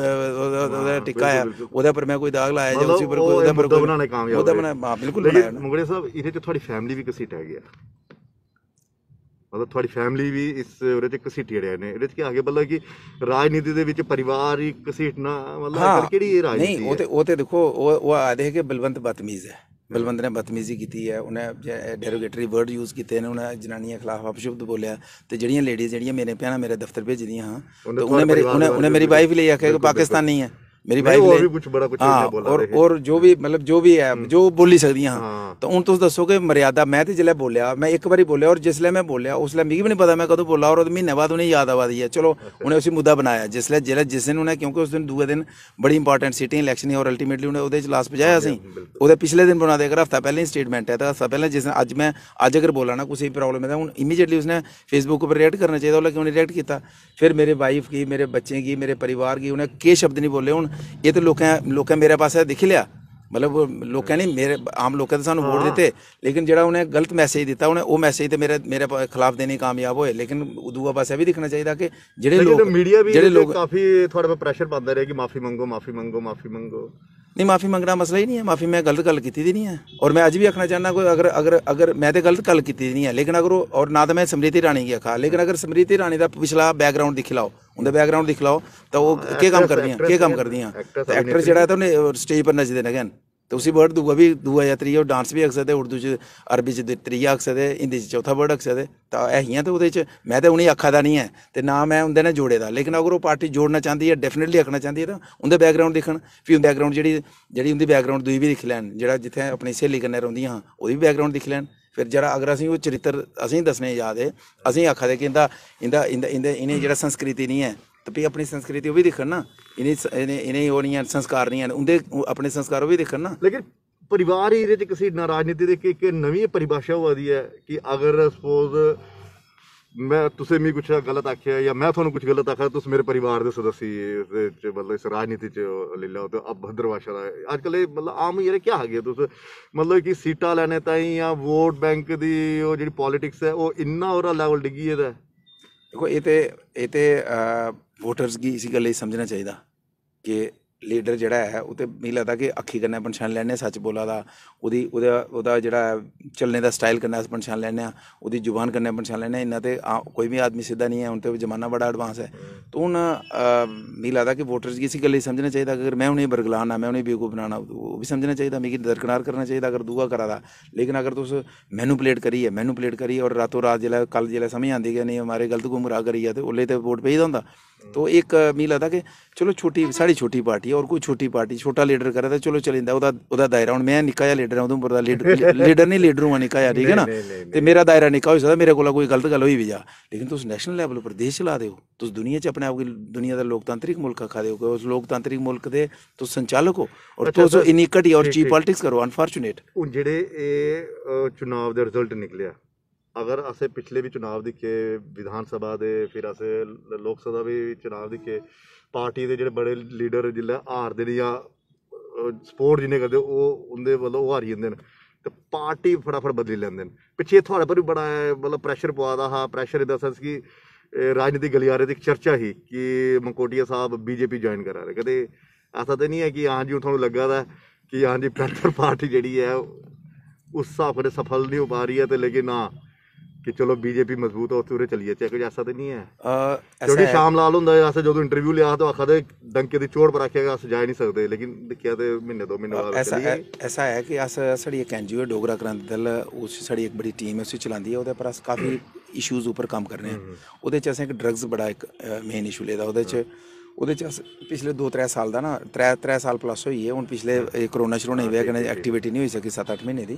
ਉਹਦਾ ਟਿੱਕਾ ਆ ਉਹਦੇ ਪਰ ਮੈਂ ਕੋਈ ਦਾਗ ਲਾਇਆ ਜਾਂ ਉਸੇ ਪਰ ਕੋਈ ਉਹਦੇ ਪਰ ਕੋਈ ਕੰਮ ਕਾਮਯਾਬ ਉਹਦਾ ਬਣਾ ਬਿਲਕੁਲ ਬਣਾਇਆ ਮੁੰਗੜੇ ਸਾਹਿਬ ਇਹਦੇ ਚ ਤੁਹਾਡੀ ਫੈਮਿਲੀ ਵੀ ਕਸੀਟ ਹੈ ਗਿਆ ਮਤਲਬ ਤੁਹਾਡੀ ਫੈਮਿਲੀ ਵੀ ਇਸ ਉਹਦੇ ਤੇ ਕਸੀਟੀ ਰਿਆ ਨੇ ਇਹਦੇ ਚ ਕੀ ਆਗੇ ਬੱਲਾ ਕਿ ਰਾਜਨੀਤੀ ਦੇ ਵਿੱਚ ਪਰਿਵਾਰ ਹੀ ਕਸੀਟਣਾ ਮਤਲਬ ਕਿਹੜੀ ਇਹ ਰਾਜਨੀਤੀ ਨਹੀਂ ਉਹ ਤੇ ਉਹ ਤੇ ਦੇਖੋ ਉਹ ਉਹ ਦੇਖ ਕੇ ਬਲਵੰਤ ਬਤਮੀਜ਼ ਹੈ ਬਲਵੰਦ ਨੇ ਬਤਮੀਜ਼ੀ ਕੀਤੀ ਹੈ ਉਹਨੇ ਡੈਰੋਗੇਟਰੀ ਵਰਡ ਯੂਜ਼ ਕੀਤੇ ਨੇ ਉਹਨੇ ਜਨਾਨੀਆਂ ਖਿਲਾਫ ਅਪਸ਼ਬਦ ਬੋਲਿਆ ਤੇ ਜਿਹੜੀਆਂ ਲੇਡੀਜ਼ ਜਿਹੜੀਆਂ ਮੇਰੇ ਭੈਣਾਂ ਮੇਰੇ ਦਫ਼ਤਰ ਭੇਜਦੀਆਂ ਹਾਂ ਤੇ ਉਹਨੇ ਮੇਰੇ ਉਹਨੇ ਮੇਰੀ ਵਾਈਫ ਲਈ ਆਖਿਆ ਕਿ ਪਾਕਿਸਤਾਨੀ ਹੈ ਮੇਰੀ ਵਾਈਫ ਨੇ ਕੁਝ ਬੜਾ ਕੁਝ ਬੋਲਾ ਔਰ ਔਰ ਜੋ ਵੀ ਮਤਲਬ ਜੋ ਵੀ ਹੈ ਜੋ ਬੋਲੀ ਸਕਦੀਆਂ ਤਾਂ ਹੁਣ ਤੁਸੀਂ ਦੱਸੋ ਕਿ ਮਰਿਆਦਾ ਮੈਂ ਤੇ ਜਿਲੇ ਬੋਲਿਆ ਮੈਂ ਇੱਕ ਵਾਰੀ ਬੋਲਿਆ ਔਰ ਜਿਸਲੇ ਮੈਂ ਬੋਲਿਆ ਉਸਲੇ ਮਿਗੀ ਵੀ ਨਹੀਂ ਪਤਾ ਮੈਂ ਕਦੋਂ ਬੋਲਾ ਔਰ ਉਹ ਮਹੀਨੇ ਬਾਅਦ ਉਹਨੇ ਯਾਦ ਆਵਾ ਦੀ ਹੈ ਚਲੋ ਉਹਨੇ ਉਸੇ ਮੁੱਦਾ ਬਣਾਇਆ ਜਿਸਲੇ ਜਿਲੇ ਜਿਸ ਦਿਨ ਉਹਨੇ ਕਿਉਂਕਿ ਉਸ ਦਿਨ ਦੂਏ ਦਿਨ ਬੜੀ ਇੰਪੋਰਟੈਂਟ ਸਿਟੀ ਇਲੈਕਸ਼ਨ ਹੈ ਔਰ ਅਲਟੀਮੇਟਲੀ ਉਹਨੇ ਉਹਦੇ ਚ ਲਾਸ ਪਜਾਇਆ ਸੀ ਉਹਦੇ ਪਿਛਲੇ ਦਿਨ ਬਣਾ ਦੇ ਕਰ ਹਫਤਾ ਪਹਿਲਾਂ ਹੀ ਸਟੇਟਮੈਂਟ ਹੈ ਤਾਂ ਹਫਤਾ ਪਹਿਲਾਂ ਜਿਸ ਦਿਨ ਅੱਜ ਮੈਂ ਅੱਜ ਅਗਰ ਬੋਲਾ ਨਾ ਕੋਈ ਪ੍ਰੋਬਲਮ ਹੈ ਹੁਣ ਇਮੀਡੀਏਟਲੀ ਉਸਨੇ ਫੇਸਬੁੱਕ ਉੱਪਰ ਰਿਐਕਟ ਕਰਨਾ ਚਾਹੀਦਾ ਉਹ ਲੇਕਿਨ ਉਹਨੇ ਰਿਐਕਟ ਕੀਤਾ ਫਿਰ ਮੇਰੇ ਵਾਈਫ ਕੀ ਮੇਰੇ ਬੱਚੇ ਕੀ ਮੇਰੇ ਪਰਿਵਾਰ ਕੀ ਉਹਨੇ ਕੇ ਸ਼ਬਦ ਨਹੀਂ ਬੋਲੇ ਹੁਣ ਇਹ ਤੇ ਲੋਕਾਂ ਲੋਕਾਂ ਮੇਰੇ ਪਾਸੇ ਦਿਖ ਲਿਆ ਮਤਲਬ ਲੋਕਾਂ ਨੇ ਮੇਰੇ ਆਮ ਲੋਕਾਂ ਤਾਂ ਸਾਨੂੰ ਵੋਟ ਦਿੱਤੇ ਲੇਕਿਨ ਜਿਹੜਾ ਉਹਨੇ ਗਲਤ ਮੈਸੇਜ ਦਿੱਤਾ ਉਹਨੇ ਉਹ ਮੈਸੇਜ ਤੇ ਮੇਰੇ ਮੇਰੇ ਖਿਲਾਫ ਦੇਣੇ ਕਾਮਯਾਬ ਹੋਏ ਲੇਕਿਨ ਦੂਆ ਪਾਸੇ ਵੀ ਦਿਖਣਾ ਚਾਹੀਦਾ ਕਿ ਜਿਹੜੇ ਲੋਕ ਜਿਹੜੇ ਲੋਕ ਕਾਫੀ ਤੁਹਾਡੇ ਪਰ ਪ੍ਰੈਸ਼ਰ ਪਾਉਂਦੇ ਰਹੇ ਕਿ ਮਾਫੀ ਮੰਗੋ ਮਾਫੀ ਮੰਗੋ ਮਾਫੀ ਮੰਗੋ ਨਹੀਂ ਮਾਫੀ ਮੰਗਣਾ ਮਸਲਾ ਹੀ ਨਹੀਂ ਹੈ ਮਾਫੀ ਮੈਂ ਗਲਤ ਗੱਲ ਕੀਤੀ ਦੀ ਨਹੀਂ ਹੈ ਔਰ ਮੈਂ ਅੱਜ ਵੀ ਆਖਣਾ ਚਾਹੁੰਦਾ ਕੋਈ ਅਗਰ ਅਗਰ ਅਗਰ ਮੈਂ ਤੇ ਗਲਤ ਗੱਲ ਕੀਤੀ ਦੀ ਨਹੀਂ ਹੈ ਲੇਕਿਨ ਅਗਰ ਔਰ ਨਾ ਤਾਂ ਮੈਂ ਸਮ੍ਰਿਤੀ ਰਾਣੀ ਗਿਆ ਆਖਾ ਲੇਕਿਨ ਅਗਰ ਸਮ੍ਰਿਤੀ ਰਾਣੀ ਦਾ ਪਿਛਲਾ ਬੈਕਗ੍ਰਾਉਂਡ ਦਿਖਲਾਓ ਉਹਦਾ ਬੈਕਗ੍ਰਾਉਂਡ ਦਿਖਲਾਓ ਤਾਂ ਉਹ ਕੀ ਕੰਮ ਕਰਦੀਆਂ ਕੀ ਕੰਮ ਕਰਦੀਆਂ ਐਕਟਰ ਜਿਹੜਾ ਤਾਂ ਉਹਨੇ ਸਟੇਜ ਪਰ ਨੱਚਦੇ ਨਗਨ ਤੇ ਉਸੇ ਵਰਡ ਦੂਗਾ ਵੀ ਦੂਆ ਯਾਤਰੀ ਉਹ ਡਾਂਸ ਵੀ ਅਕਸਰ ਸਕਦੇ ਉਰਦੂ ਚ ਅਰਬੀ ਚ ਤਰੀਆ ਅਕਸਰ ਸਕਦੇ ਹਿੰਦੀ ਚ ਚੌਥਾ ਵਰਡ ਅਕਸਰ ਸਕਦੇ ਤਾਂ ਐਹੀਆਂ ਤੇ ਉਹਦੇ ਚ ਮੈਂ ਤਾਂ ਉਹਨੇ ਅੱਖਾਂ ਦਾ ਨਹੀਂ ਹੈ ਤੇ ਨਾ ਮੈਂ ਉਹਦੇ ਨਾਲ ਜੋੜੇ ਦਾ ਲੇਕਿਨ ਅਗਰ ਉਹ ਪਾਰਟੀ ਜੋੜਨਾ ਚਾਹੁੰਦੀ ਹੈ ਡੈਫੀਨਿਟਲੀ ਆਖਣਾ ਚਾਹੁੰਦੀ ਹੈ ਤਾਂ ਉਹਦੇ ਬੈਕਗ੍ਰਾਉਂਡ ਦੇਖਣ ਵੀ ਉਹ ਬੈਕਗ੍ਰਾਉਂਡ ਜਿਹੜੀ ਜਿਹੜੀ ਉਹਦੀ ਬੈਕਗ੍ਰਾਉਂਡ ਦੂਈ ਵੀ ਦੇਖ ਲੈਣ ਜਿਹੜਾ ਜਿੱਥੇ ਆਪਣੀ ਸਹੇਲੀ ਕੰਨੇ ਰਹਿੰਦੀਆਂ ਉਹ ਵੀ ਬੈਕਗ੍ਰਾਉਂਡ ਦੇਖ ਲੈਣ ਫਿਰ ਜਿਹੜਾ ਅਗਰ ਅਸੀਂ ਉਹ ਚਰਿੱਤਰ ਅਸੀਂ ਦੱਸਣੇ ਯਾਦ ਹੈ ਅਸੀਂ ਅੱਖਾਂ ਦੇ ਕਿੰਦਾ ਇੰਦਾ ਇੰਦਾ ਇਹਨੇ ਜਿਹੜਾ ਸੰਸਕ੍ਰਿਤੀ ਨਹੀਂ ਹੈ ਤੇ ਵੀ ਆਪਣੀ ਸੰਸਕ੍ਰਿਤੀ ਉਹ ਵੀ ਦੇਖਣ ਨਾ ਇਹਨੇ ਇਹਨੇ ਹੋ ਨਹੀਂ ਸੰਸਕਾਰ ਨਹੀਂ ਆ ਉਹਦੇ ਆਪਣੇ ਸੰਸਕਾਰ ਉਹ ਵੀ ਦੇਖਣ ਨਾ ਲੇਕਿਨ ਪਰਿਵਾਰ ਹੀ ਇਹਦੇ ਵਿੱਚ ਕਿਸੇ ਰਾਜਨੀਤੀ ਦੇ ਇੱਕ ਨਵੀਂ ਪਰਿਭਾਸ਼ਾ ਹੋ ਆਦੀ ਹੈ ਕਿ ਅਗਰ ਸਪੋਜ਼ ਮੈਂ ਤੁਸੀਂ ਮੀ ਕੁਛ ਗਲਤ ਆਖਿਆ ਜਾਂ ਮੈਂ ਤੁਹਾਨੂੰ ਕੁਛ ਗਲਤ ਆਖਿਆ ਤੁਸੀਂ ਮੇਰੇ ਪਰਿਵਾਰ ਦੇ ਸਦਸੀ ਇਸ ਦੇ ਚ ਮਤਲਬ ਇਸ ਰਾਜਨੀਤੀ ਚ ਲੈ ਲਓ ਤੇ ਅਭਦਰ ਭਾਸ਼ਾ ਦਾ ਅੱਜ ਕੱਲ ਇਹ ਮਤਲਬ ਆਮ ਹੀ ਇਹਰੇ ਕੀ ਆ ਗਿਆ ਤੁਸੀਂ ਮਤਲਬ ਕਿ ਸੀਟਾਂ ਲੈਣੇ ਤਾਈ ਜਾਂ ਵੋਟ ਬੈਂਕ ਦੀ ਉਹ ਜਿਹੜੀ ਪੋਲਿਟਿਕਸ ਹੈ ਉਹ ਇੰਨਾ ਹੋਰ ਲੈਵਲ ਡਿੱਗੀ ਇਹਦਾ ਦੇਖੋ ਇਹ ਤੇ ਇਹ ਤੇ ਵੋਟਰਸ ਦੀ ਇਸੇ ਗੱਲ ਲਈ ਸਮਝਣਾ ਚਾਹੀਦਾ ਕਿ ਲੀਡਰ ਜਿਹੜਾ ਹੈ ਉਹ ਤੇ ਮੈਨੂੰ ਲੱਗਦਾ ਕਿ ਅੱਖੀ ਕੰਨੇ ਪਛਾਣ ਲੈਣੇ ਸੱਚ ਬੋਲਾ ਦਾ ਉਹਦੀ ਉਹਦਾ ਉਹਦਾ ਜਿਹੜਾ ਚੱਲਣੇ ਦਾ ਸਟਾਈਲ ਕੰਨੇ ਪਛਾਣ ਲੈਣੇ ਆ ਉਹਦੀ ਜ਼ੁਬਾਨ ਕੰਨੇ ਪਛਾਣ ਲੈਣੇ ਇਹਨਾਂ ਤੇ ਕੋਈ ਵੀ ਆਦਮੀ ਸਿੱਧਾ ਨਹੀਂ ਹੈ ਹੁਣ ਤੇ ਜ਼ਮਾਨਾ ਬੜਾ ਐਡਵਾਂਸ ਹੈ ਤੂੰ ਨਾ ਮੈਨੂੰ ਲੱਗਦਾ ਕਿ ਵੋਟਰਸ ਦੀ ਇਸੇ ਗੱਲ ਹੀ ਸਮਝਣਾ ਚਾਹੀਦਾ ਅਗਰ ਮੈਂ ਉਹਨੇ ਬਰਗਲਾਣਾ ਮੈਂ ਉਹਨੇ ਬੇਕੂ ਬਣਾਣਾ ਉਹ ਵੀ ਸਮਝਣਾ ਚਾਹੀਦਾ ਮੈਨੂੰ ਦਰਕਨਾਰ ਕਰਨਾ ਚਾਹੀਦਾ ਅਗਰ ਦੂਆ ਕਰਾਦਾ ਲੇਕਿਨ ਅਗਰ ਤੁਸੀਂ ਮੈਨੂੰ ਪਲੇਟ ਕਰੀ ਹੈ ਮੈਨੂੰ ਪਲੇਟ ਕਰੀ ਔਰ ਰਾਤੋ ਰਾਤ ਜਿਹੜਾ ਕੱਲ ਜਿਹੜਾ ਸਮਝ ਆਂਦੀ ਕਿ ਨਹੀਂ ਹਮਾਰੇ ਗਲਤ ਗੁੰਮਰਾਹ ਕਰੀ ਜਾਂਦੇ ਉਲੇ ਤੇ ਵੋਟ ਪਈਦਾ ਹੁੰਦਾ ਤੋ ਇੱਕ ਮੀ ਲੱਗਦਾ ਕਿ ਚਲੋ ਛੋਟੀ ਸਾਡੀ ਛੋਟੀ ਪਾਰਟੀ ਔਰ ਕੋਈ ਛੋਟੀ ਪਾਰਟੀ ਛੋਟਾ ਲੀਡਰ ਕਰਦਾ ਚਲੋ ਚਲਿੰਦਾ ਉਹਦਾ ਉਹਦਾ ਦਾਇਰਾ ਹੁਣ ਮੈਂ ਨਿੱਕਾ ਲੀਡਰ ਆ ਉਦੋਂ ਬਰਦਾ ਲੀਡਰ ਨਹੀਂ ਲੀਡਰ ਹੂੰ ਨਿਕਾਇਆ ਠੀਕ ਹੈ ਨਾ ਤੇ ਮੇਰਾ ਦਾਇਰਾ ਨਿੱਕਾ ਹੋਈ ਸਕਦਾ ਮੇਰੇ ਕੋਲ ਕੋਈ ਗਲਤ ਗੱਲ ਹੋਈ ਵੀ ਜਾ ਲੇਕਿਨ ਤੁਸੀਂ ਨੈਸ਼ਨਲ ਲੈਵਲ ਉੱਪਰ ਦੇਸ਼ ਚਲਾ ਦਿਓ ਤੁਸੀਂ ਦੁਨੀਆ 'ਚ ਆਪਣੇ ਆਪ ਨੂੰ ਦੁਨੀਆ ਦਾ ਲੋਕਤੰਤਰੀਕ ਮੁਲਕ ਆਖਾ ਦਿਓ ਉਸ ਲੋਕਤੰਤਰੀਕ ਮੁਲਕ ਦੇ ਤੁਸੀਂ ਸੰਚਾਲਕ ਹੋ ਔਰ ਤੁਸੀਂ ਇਨੀ ਘਟੀ ਔਰ ਚੀ ਪੋਲਿਟਿਕਸ ਕਰੋ ਅਨਫੋਰਚੂਨੇਟ ਉਹ ਜਿਹੜੇ ਇਹ ਚੋਣਾਂ ਦੇ ਰਿਜ਼ਲਟ ਨਿਕਲਿਆ ਅਗਰ ਅਸੀਂ ਪਿਛਲੇ ਵੀ ਚੋਣਾਂ ਦੇ ਦੇਖੇ ਵਿਧਾਨ ਸਭਾ ਦੇ ਫਿਰ ਅਸੀਂ ਲੋਕ ਸਭਾ ਵੀ ਚੋਣਾਂ ਦੇਖੇ ਪਾਰਟੀ ਦੇ ਜਿਹੜੇ ਬੜੇ ਲੀਡਰ ਜਿਲ੍ਹਾ ਹਾਰਦੇ ਦੇ ਜਾਂ ਸਪੋਰਟ ਜਿਨੇ ਕਰਦੇ ਉਹ ਉਹਦੇ ਵੱਲੋਂ ਉਹ ਹਾਰੀ ਜਾਂਦੇ ਨੇ ਤੇ ਪਾਰਟੀ ਫੜਾਫੜ ਬਦਲੀ ਲੈਂਦੇ ਨੇ ਪਿੱਛੇ ਤੁਹਾਡੇ ਪਰ ਵੀ ਬੜਾ ਮਤਲਬ ਪ੍ਰੈਸ਼ਰ ਪਵਾਦਾ ਹਾ ਪ੍ਰੈਸ਼ਰ ਇਹਦਾ ਸੈਂਸ ਕਿ ਰਾਜਨੀਤਿਕ ਗਲਿਆਰੇ ਦੀ ਚਰਚਾ ਹੀ ਕਿ ਮੰਕੋਟੀਆ ਸਾਹਿਬ ਬੀਜੇਪੀ ਜੁਆਇਨ ਕਰਾ ਰਹੇ ਕਦੇ ਆਸਾ ਤੇ ਨਹੀਂ ਹੈ ਕਿ ਹਾਂਜੀ ਤੁਹਾਨੂੰ ਲੱਗਾਦਾ ਕਿ ਜੀ ਪੈਂਥਰ ਪਾਰਟੀ ਜਿਹੜੀ ਹੈ ਉਸ ਸਾਫੜੇ ਸਫਲ ਨਹੀਂ ਉਭਾਰੀ ਹੈ ਤੇ ਲੇਕਿਨ ਆ कि चलो बीजेपी मजबूत है उससे उरे चलिए चाहे कुछ ਤੇ ਨਹੀਂ ਹੈ है क्योंकि शाम लाल ਹੁੰਦਾ ਅਸ ਜਦੋਂ ਇੰਟਰਵਿਊ ਲਿਆ ਤਾਂ ਆਖਦੇ ਡੰਕੇ ਦੀ ਚੋੜ ਪਰ ਆਖਿਆ ਅਸ ਜਾ ਹੀ ਨਹੀਂ ਸਕਦੇ ਲੇਕਿਨ ਦੇਖਿਆ ਤੇ ਮਹੀਨੇ ਦੋ ਮਹੀਨੇ ਬਾਅਦ ਐਸਾ ਐਸਾ ਹੈ ਕਿ ਅਸ ਸਾਡੀ ਇੱਕ ਐਨਜੀਓ ਡੋਗਰਾ ਕਰੰਦ ਦਲ ਉਸ ਸਾਡੀ ਇੱਕ ਬੜੀ ਟੀਮ ਹੈ ਉਸੇ ਚਲਾਉਂਦੀ ਹੈ ਉਹਦੇ ਪਰ ਅਸ ਕਾਫੀ ਇਸ਼ੂਜ਼ ਉੱਪਰ ਕੰਮ ਕਰਨੇ ਆ ਉਹਦੇ ਚ ਅਸੀਂ ਇੱਕ ਡਰੱਗਸ ਬੜਾ ਇੱਕ ਮੇਨ ਇਸ਼ੂ ਲੈਦਾ ਉਹਦੇ ਚ ਉਹਦੇ ਚ ਪਿਛਲੇ 2-3 ਸਾਲ ਦਾ ਨਾ 3 3 ਸਾਲ ਪਲੱਸ ਹੋਈ ਹੈ ਹੁਣ ਪਿਛਲੇ ਕਰੋਨਾ ਸ਼ੁਰੂ ਹੋਣੇ ਵੇਖ ਕਨੇ ਐਕਟੀਵਿਟੀ ਨਹੀਂ ਹੋਈ ਸਕੀ 7-8 ਮਹੀਨੇ ਦੀ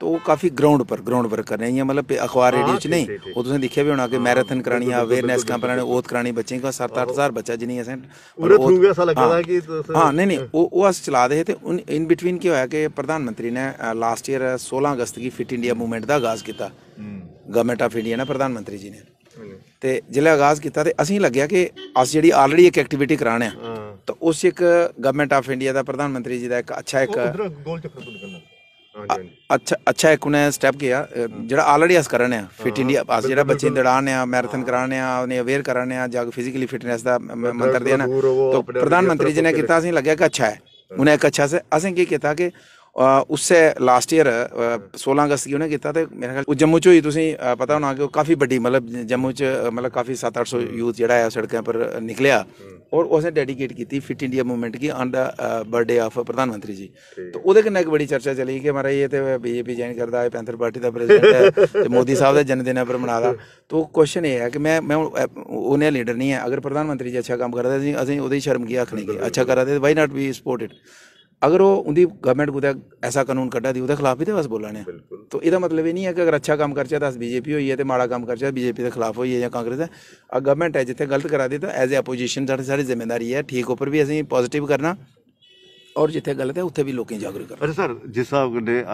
ਤਾਂ ਉਹ ਕਾਫੀ ਗਰਾਊਂਡ ਪਰ ਗਰਾਊਂਡ ਵਰਕ ਕਰ ਰਹੇ ਆਂ ਮਤਲਬ ਅਖਬਾਰ ਰੇਡੀਓ ਚ ਨਹੀਂ ਉਹ ਤੁਸੀਂ ਦੇਖਿਆ ਵੀ ਹੋਣਾ ਕਿ ਮੈਰਾਥਨ ਕਰਾਣੀ ਆ ਅਵੇਅਰਨੈਸ ਕੈਂਪ ਲਾਣੇ ਉਹ ਕਰਾਣੀ ਬੱਚੇ ਕੋ 7-8000 ਬੱਚਾ ਜਿਨੀ ਅਸੀਂ ਪੂਰੇ ਥਰੂ ਗਿਆ ਸਾ ਲੱਗਦਾ ਕਿ ਹਾਂ ਨਹੀਂ ਨਹੀਂ ਉਹ ਉਹ ਅਸ ਚਲਾ ਦੇ ਤੇ ਇਨ ਬਿਟਵੀਨ ਕੀ ਹੋਇਆ ਕਿ ਪ੍ਰਧਾਨ ਮੰਤਰੀ ਨੇ ਲਾਸਟ ਈਅਰ 16 ਅਗਸਤ ਕੀ ਫਿਟ ਇੰਡੀਆ ਮੂਵਮੈਂਟ ਦਾ ਆਗਾਜ਼ ਕੀਤਾ ਗਵਰਨਮੈਂਟ ਆਫ ਇੰਡੀਆ ਨੇ ਪ੍ਰਧਾਨ ਮੰਤਰੀ ਜੀ ਨੇ ਤੇ ਜਿਲੇ ਆਗਾਜ਼ ਕੀਤਾ ਤੇ ਅਸੀਂ ਲੱਗਿਆ ਕਿ ਅਸੀਂ ਜਿਹੜੀ ਆਲਰੇਡੀ ਇੱਕ ਐਕਟੀਵਿਟੀ ਕਰਾਣੇ ਆ ਤਾਂ ਉਸ ਇੱਕ ਗਵਰਨਮੈਂਟ ਆਫ ਇੰਡੀਆ ਦਾ ਪ੍ਰਧਾਨ ਮੰਤਰੀ ਜੀ ਦਾ ਇੱਕ ਅੱਛਾ ਇੱਕ ਗੋਲ ਚੱਕਰ ਤੋਂ ਨਿਕਲਣਾ ਅੱਛਾ ਅੱਛਾ ਇੱਕ ਉਹਨੇ ਸਟੈਪ ਗਿਆ ਜਿਹੜਾ ਆਲਰੇਡੀ ਅਸ ਕਰਨੇ ਆ ਫਿਟ ਇੰਡੀਆ ਆ ਜਿਹੜਾ ਬੱਚੇ ਦੜਾਣ ਆ ਮੈਰਾਥਨ ਕਰਾਣੇ ਆ ਉਹਨੇ ਅਵੇਅਰ ਕਰਾਣੇ ਆ ਜਾਂ ਫਿਜ਼ੀਕਲੀ ਫਿਟਨੈਸ ਦਾ ਮੰਤਰ ਦੇਣਾ ਤਾਂ ਪ੍ਰਧਾਨ ਮੰਤਰੀ ਜੀ ਨੇ ਕੀਤਾ ਅਸੀਂ ਲੱਗਿਆ ਕਿ ਅੱਛਾ ਹੈ ਉਹਨੇ ਇੱਕ ਅੱਛਾ ਸੇ ਅਸੀਂ ਕੀ ਕੀਤਾ ਕਿ ਉਸੇ ਲਾਸਟ ਇਅਰ 16 ਅਗਸਤ ਨੂੰ ਉਹਨੇ ਕੀਤਾ ਤੇ ਮੇਰੇ ਖਿਆਲ ਉਹ ਜੰਮੂ ਚ ਹੋਈ ਤੁਸੀਂ ਪਤਾ ਹੋਣਾ ਕਿ ਉਹ ਕਾਫੀ ਵੱਡੀ ਮਤਲਬ ਜੰਮੂ ਚ ਮਤਲਬ ਕਾਫੀ 7-800 ਯੂਥ ਜਿਹੜਾ ਹੈ ਸੜਕਾਂ ਪਰ ਨਿਕਲਿਆ ਔਰ ਉਸਨੇ ਡੈਡੀਕੇਟ ਕੀਤੀ ਫਿਟ ਇੰਡੀਆ ਮੂਵਮੈਂਟ ਕੀ ਔਨ ਦਾ ਬਰਥਡੇ ਆਫ ਪ੍ਰਧਾਨ ਮੰਤਰੀ ਜੀ ਤੇ ਉਹਦੇ ਕਨੇਕ ਬੜੀ ਚਰਚਾ ਚੱਲੀ ਕਿ ਮਹਾਰਾਜ ਇਹ ਤੇ ਬੀਜੇਪੀ ਜੈਨ ਕਰਦਾ ਹੈ ਪੈਂਥਰ ਪਾਰਟੀ ਦਾ ਪ੍ਰੈਜ਼ੀਡੈਂਟ ਹੈ ਤੇ ਮੋਦੀ ਸਾਹਿਬ ਦਾ ਜਨਮ ਦਿਨ ਹੈ ਪਰ ਮਨਾਦਾ ਤੋ ਕੁਐਸਚਨ ਇਹ ਹੈ ਕਿ ਮੈਂ ਮੈਂ ਉਹਨੇ ਲੀਡਰ ਨਹੀਂ ਹੈ ਅਗਰ ਪ੍ਰਧਾਨ ਮੰਤਰੀ ਜੀ ਅੱਛਾ ਕੰਮ ਕਰਦੇ ਸੀ ਅਸੀਂ ਉਹਦੀ ਸ਼ਰਮ ਕੀ ਆਖਣੀ ਕਿ ਅੱਛਾ ਕਰਦੇ ਵਾਈ ਨਾਟ ਵੀ ਸਪੋਰਟਡ अगर वो उनकी गवर्नमेंट कुदै ऐसा कानून कड्ढा दी ओह्दे खिलाफ बी ते अस बोला ने तो एह्दा मतलब एह् निं ऐ कि अगर अच्छा कम्म करचै ते अस बीजेपी होई गे ते माड़ा कम्म करचै बीजेपी दे खिलाफ होई गे जां कांग्रेस दे गवर्नमेंट ऐ जित्थै गलत करा दी ते एज ए अपोजिशन साढ़ी साढ़ी जिम्मेदारी ऐ ठीक उप्पर बी असेंगी पाजिटिव करना और जित्थे गलत है उत्थे भी लोकें जागरूक करना अच्छा सर जिस स्हाब कन्नै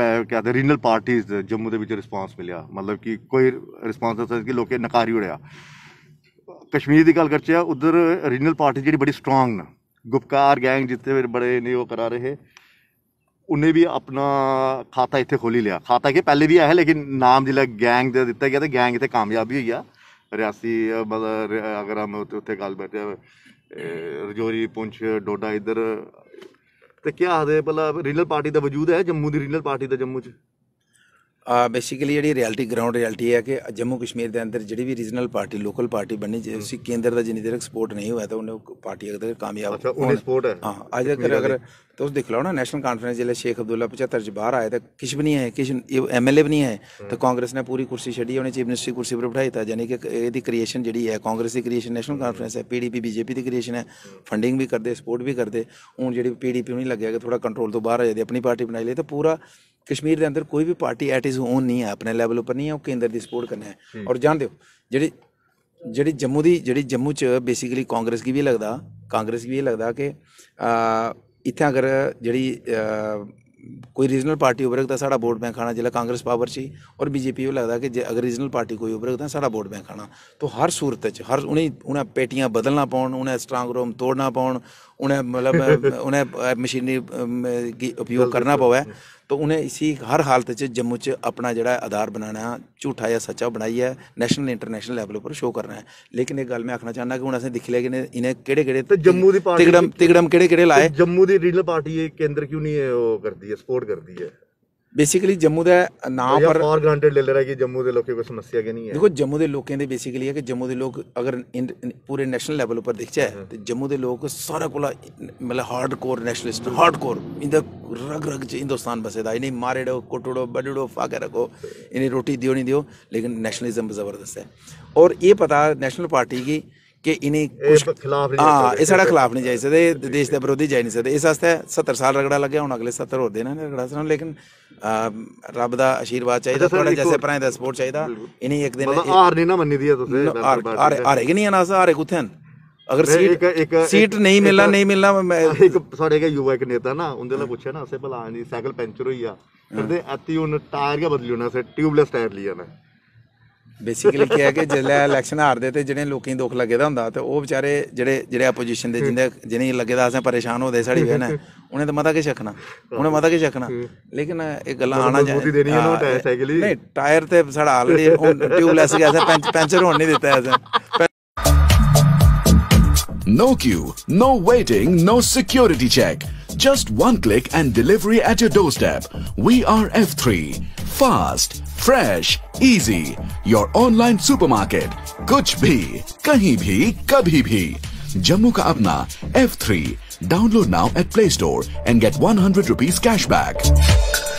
केह् आखदे रीजनल पार्टीज जम्मू दे बिच रिस्पांस मिलेआ मतलब कि कोई रिस्पांस दस्सा कि लोकें नकारी ओड़ेआ कश्मीर दी गल्ल करचै उद्धर रीजनल पार्टी जेह्ड़ी बड़ी स्ट्रांग न ਗੁਪਕਾਰ ਗੈਂਗ गैंग ਫਿਰ ਬੜੇ ਨੇ ਉਹ ਕਰਾ ਰਹੇ ਉਹਨੇ ਵੀ ਆਪਣਾ ਖਾਤਾ ਇੱਥੇ ਖੋਲੀ ਲਿਆ ਖਾਤਾ ਕਿ ਪਹਿਲੇ ਵੀ ਆਇਆ ਹੈ ਲੇਕਿਨ ਨਾਮ ਜਿਹੜਾ ਗੈਂਗ ਦੇ ਦਿੱਤਾ ਗਿਆ ਤੇ ਗੈਂਗ ਇੱਥੇ ਕਾਮਯਾਬ ਵੀ ਹੋਈ ਆ ਰਿਆਸੀ ਅਗਰ ਹਮ ਉੱਥੇ ਗੱਲ ਬੈਠੇ ਰਜੋਰੀ ਪੁੰਛ ਡੋਡਾ ਇਧਰ ਤੇ ਕੀ ਆਦੇ ਭਲਾ ਰੀਨਲ ਪਾਰਟੀ ਦਾ ਵਜੂਦ ਹੈ ਜੰਮੂ ਦੀ ਰੀਨਲ ਪਾਰਟੀ ਦਾ ਜੰਮੂ 'ਚ ਆ ਬੇਸਿਕਲੀ ਜਿਹੜੀ ਰਿਐਲਿਟੀ ਗਰਾਊਂਡ ਰਿਐਲਿਟੀ ਹੈ ਕਿ ਜੰਮੂ ਕਸ਼ਮੀਰ ਦੇ ਅੰਦਰ ਜਿਹੜੀ ਵੀ ਰੀਜਨਲ ਪਾਰਟੀ ਲੋਕਲ ਪਾਰਟੀ ਬਣੀ ਜੇ ਉਸੇ ਕੇਂਦਰ ਦਾ ਜਿੰਨੀ ਤੱਕ ਸਪੋਰਟ ਨਹੀਂ ਹੋਇਆ ਤਾਂ ਉਹਨੇ ਪਾਰਟੀ ਅਗਰ ਕਾਮਯਾਬ ਅੱਛਾ ਉਹਨੇ ਸਪੋਰਟ ਹੈ ਹਾਂ ਅੱਜ ਅਗਰ ਅਗਰ ਤੁਸੀਂ ਦੇਖ ਲਓ ਨਾ ਨੈਸ਼ਨਲ ਕਾਨਫਰੰਸ ਜਿਲੇ ਸ਼ੇਖ ਅਬਦੁੱਲਾ 75 ਚ ਬਾਹਰ ਆਏ ਤਾਂ ਕਿਸ਼ ਵੀ ਨਹੀਂ ਹੈ ਇਹ ਐਮਐਲਏ ਵੀ ਨਹੀਂ ਹੈ ਤਾਂ ਕਾਂਗਰਸ ਨੇ ਪੂਰੀ ਕੁਰਸੀ ਛੱਡੀ ਉਹਨੇ ਚੀਫ ਮਿਨਿਸਟਰੀ ਕੁਰਸੀ ਪਰ ਬਿਠਾਈ ਤਾਂ ਯਾਨੀ ਕਿ ਇਹਦੀ ਕ੍ਰੀਏਸ਼ਨ ਜਿਹੜੀ ਹੈ ਕਾਂਗਰਸ ਦੀ ਕ੍ਰੀਏਸ਼ਨ ਨੈਸ਼ਨਲ ਕਾਨਫਰੰਸ ਹੈ ਪੀਡੀਪੀ ਬੀਜੇਪੀ ਦੀ ਕ੍ਰੀਏਸ਼ਨ ਹੈ ਫੰਡਿੰਗ ਵੀ ਕਰਦੇ ਸਪੋਰਟ ਵੀ ਕਰਦੇ ਹੁਣ ਜਿਹੜੀ ਪੀਡੀਪੀ ਨੂੰ ਲੱਗਿਆ ਕਿ ਥੋੜਾ ਕੰਟਰੋਲ ਤੋਂ ਬਾਹਰ ਆ ਜਾਵੇ ਆਪਣੀ ਪਾਰਟੀ ਬਣਾ ਲਈ ਤਾਂ ਪੂਰਾ ਕਸ਼ਮੀਰ ਦੇ ਅੰਦਰ ਕੋਈ ਵੀ ਪਾਰਟੀ ਐਟ ਇਜ਼ ਓਨ ਨਹੀਂ ਹੈ ਆਪਣੇ ਲੈਵਲ ਉੱਪਰ ਨਹੀਂ ਹੈ ਉਹ ਕੇਂਦਰ ਦੀ ਸਪੋਰਟ ਕਰਨਾ ਹੈ ਔਰ ਜਾਣਦੇ ਹੋ ਜਿਹੜੀ ਜਿਹੜੀ ਜੰਮੂ ਦੀ ਜਿਹੜੀ ਜੰਮੂ ਚ ਬੇਸਿਕਲੀ ਕਾਂਗਰਸ ਕੀ ਵੀ ਲੱਗਦਾ ਕਾਂਗਰਸ ਕੀ ਵੀ ਲੱਗਦਾ ਕਿ ਇੱਥੇ ਅਗਰ ਜਿਹੜੀ ਕੋਈ ਰੀਜਨਲ ਪਾਰਟੀ ਉਭਰਕ ਤਾਂ ਸਾਡਾ ਵੋਟ ਬੈਂਕ ਆਣਾ ਜਿਹੜਾ ਕਾਂਗਰਸ ਪਾਵਰ 'ਚ ਔਰ ਬੀਜੇਪੀ ਉਹ ਲੱਗਦਾ ਕਿ ਜੇ ਅਗਰ ਰੀਜਨਲ ਪਾਰਟੀ ਕੋਈ ਉਭਰਕ ਤਾਂ ਸਾਡਾ ਵੋਟ ਬੈਂਕ ਆਣਾ ਤੋਂ ਹਰ ਸੂਰਤ 'ਚ ਹਰ ਉਹਨੇ ਉਹਨਾਂ ਪੇਟੀਆਂ ਬਦਲਣਾ ਪਾਉਣ ਉਹਨਾਂ ਸਟਰੋਂਗ ਰੂਮ ਤੋੜਨਾ ਪਾਉਣ ਉਹਨੇ ਮਤਲਬ ਉਹਨੇ ਮਸ਼ੀਨੀ ਉਪਯੋਗ ਕਰਨਾ ਪਵੇ ਤਾਂ ਉਹਨੇ ਇਸੀ ਹਰ ਹਾਲਤ ਚ ਜੰਮੂ ਚ ਆਪਣਾ ਜਿਹੜਾ ਆਧਾਰ ਬਣਾਣਾ ਝੂਠਾ ਜਾਂ ਸੱਚਾ ਬਣਾਈ ਹੈ ਨੈਸ਼ਨਲ ਇੰਟਰਨੈਸ਼ਨਲ ਲੈਵਲ ਉੱਪਰ ਸ਼ੋਅ ਕਰਨਾ ਹੈ ਲੇਕਿਨ ਇੱਕ ਗੱਲ ਮੈਂ ਆਖਣਾ ਚਾਹੁੰਦਾ ਕਿ ਹੁਣ ਅਸੀਂ ਦੇਖ ਲਿਆ ਕਿ ਇਹਨੇ ਕਿਹੜੇ ਕਿਹੜੇ ਤੇ ਜੰਮੂ ਦੀ ਪਾਰਟੀ ਤਿਗੜਮ ਤਿਗੜਮ ਕਿਹੜੇ ਕਿਹੜੇ ਲਾਏ ਜੰਮੂ ਦੀ ਰੀਲ ਪਾਰਟੀ ਇਹ ਕੇਂਦਰ ਕਿਉਂ ਨਹੀਂ ਉਹ ਕਰਦੀ ਹੈ ਸਪੋਰਟ ਕਰਦੀ ਹੈ ਬੇਸਿਕਲੀ ਜੰਮੂ ਦਾ ਨਾਮ ਪਰ ਫੋਰ ਗ੍ਰਾਂਟਡ ਲੈ ਰਿਹਾ ਕਿ ਜੰਮੂ ਦੇ ਲੋਕੇ ਕੋਈ ਸਮੱਸਿਆ ਕਿ ਨਹੀਂ ਹੈ ਦੇਖੋ ਜੰਮੂ ਦੇ ਲੋਕਾਂ ਦੇ ਬੇਸਿਕਲੀ ਹੈ ਕਿ ਜੰਮੂ ਦੇ ਲੋਕ ਅਗਰ ਪੂਰੇ ਨੈਸ਼ਨਲ ਲੈਵਲ ਉੱਪਰ ਦੇਖਿਆ ਤੇ ਜੰਮੂ ਦੇ ਲੋਕ ਸਾਰਾ ਕੋਲਾ ਮਤਲਬ ਹਾਰਡਕੋਰ ਨੈਸ਼ਨਲਿਸਟ ਹਾਰਡਕੋਰ ਇਹਦਾ ਰਗ ਰਗ ਚ ਹਿੰਦੁਸਤਾਨ ਬਸੇਦਾ ਇਹ ਨਹੀਂ ਮਾਰੇੜੋ ਕੋਟੜੋ ਬੜੜੋ ਫਾਕੇ ਰਖੋ ਇਹਨੇ ਰੋਟੀ ਦਿਓ ਨਹੀਂ ਦਿਓ ਲੇਕਿਨ ਨੈਸ਼ਨਲਿਜ਼ਮ ਜ਼ਬਰਦਸਤ ਹੈ ਔਰ ਇਹ ਪਤਾ ਨੈਸ਼ਨਲ ਪਾਰਟੀ ਕੀ कि इ'नें तो खिलाफ हां एह् साढ़े खिलाफ निं जाई सकदे देश दे विरोधी जाई निं सकदे इस आस्तै सत्तर साल रगड़ा लगे हून अगले सत्तर होर देना रगड़ा सना लेकिन रब का आशीर्वाद अच्छा चाहिए थोह्ड़ा जैसे भ्राएं दा सपोर्ट चाहिदा इ'नें एक दिन मतलब हार निं ना मन्नी दी तुसें हारे गै निं अस हारे कुछ न अगर सीट एक, एक, सीट नहीं मिलना नहीं मिलना मैं एक साढ़े गै युवा इक नेता ना उंदे कोला हाँ। पुच्छेआ ना असें भला जी साइकल पंचर होई गेआ ते हाँ। अत्ती हून टायर गै बदली ओड़ना असें ट्यूबलैस टायर लेई आना ਬੇਸਿਕਲੀ ਕੀ ਹੈ ਕਿ ਜਿਹੜਾ ਇਲੈਕਸ਼ਨ ਹਾਰਦੇ ਤੇ ਜਿਹੜੇ ਲੋਕੀਂ ਦੁੱਖ ਲੱਗੇ ਦਾ ਹੁੰਦਾ ਤੇ ਉਹ ਵਿਚਾਰੇ ਜਿਹੜੇ ਜਿਹੜੇ ਆਪੋਜੀਸ਼ਨ ਦੇ ਜਿੰਦੇ ਜਿਹਨੇ ਲੱਗੇ ਦਾ ਅਸਾਂ ਪਰੇਸ਼ਾਨ ਹੋਦੇ ਸਾਡੀ ਵੇਨ ਉਹਨੇ ਤਾਂ ਮਤਾ ਕੇ ਛਕਣਾ ਉਹਨੇ ਮਤਾ ਕੇ ਛਕਣਾ ਲੇਕਿਨ ਇਹ ਗੱਲਾਂ ਆਣਾ ਚਾਹੀਦੀ ਦੇਣੀ ਹੈ ਟਾਇਰ ਸਾਈਕਲ ਨਹੀਂ ਟਾਇਰ ਤੇ ਸਾਡਾ ਆਲਰੇਡੀ ਟਿਊਬਲੈਸ ਗਿਆ ਸੀ ਪੈਂਚਰ ਹੋਣ ਨਹੀਂ ਦਿੱਤਾ ਐਸਾ No queue, no waiting, no security check. Just one click and delivery at your doorstep. We are F3. Fast, fresh, easy. Your online supermarket. कुछ भी, कहीं भी, कभी भी. Jammu ka apna F3. Download now at Play Store and get 100 rupees cashback.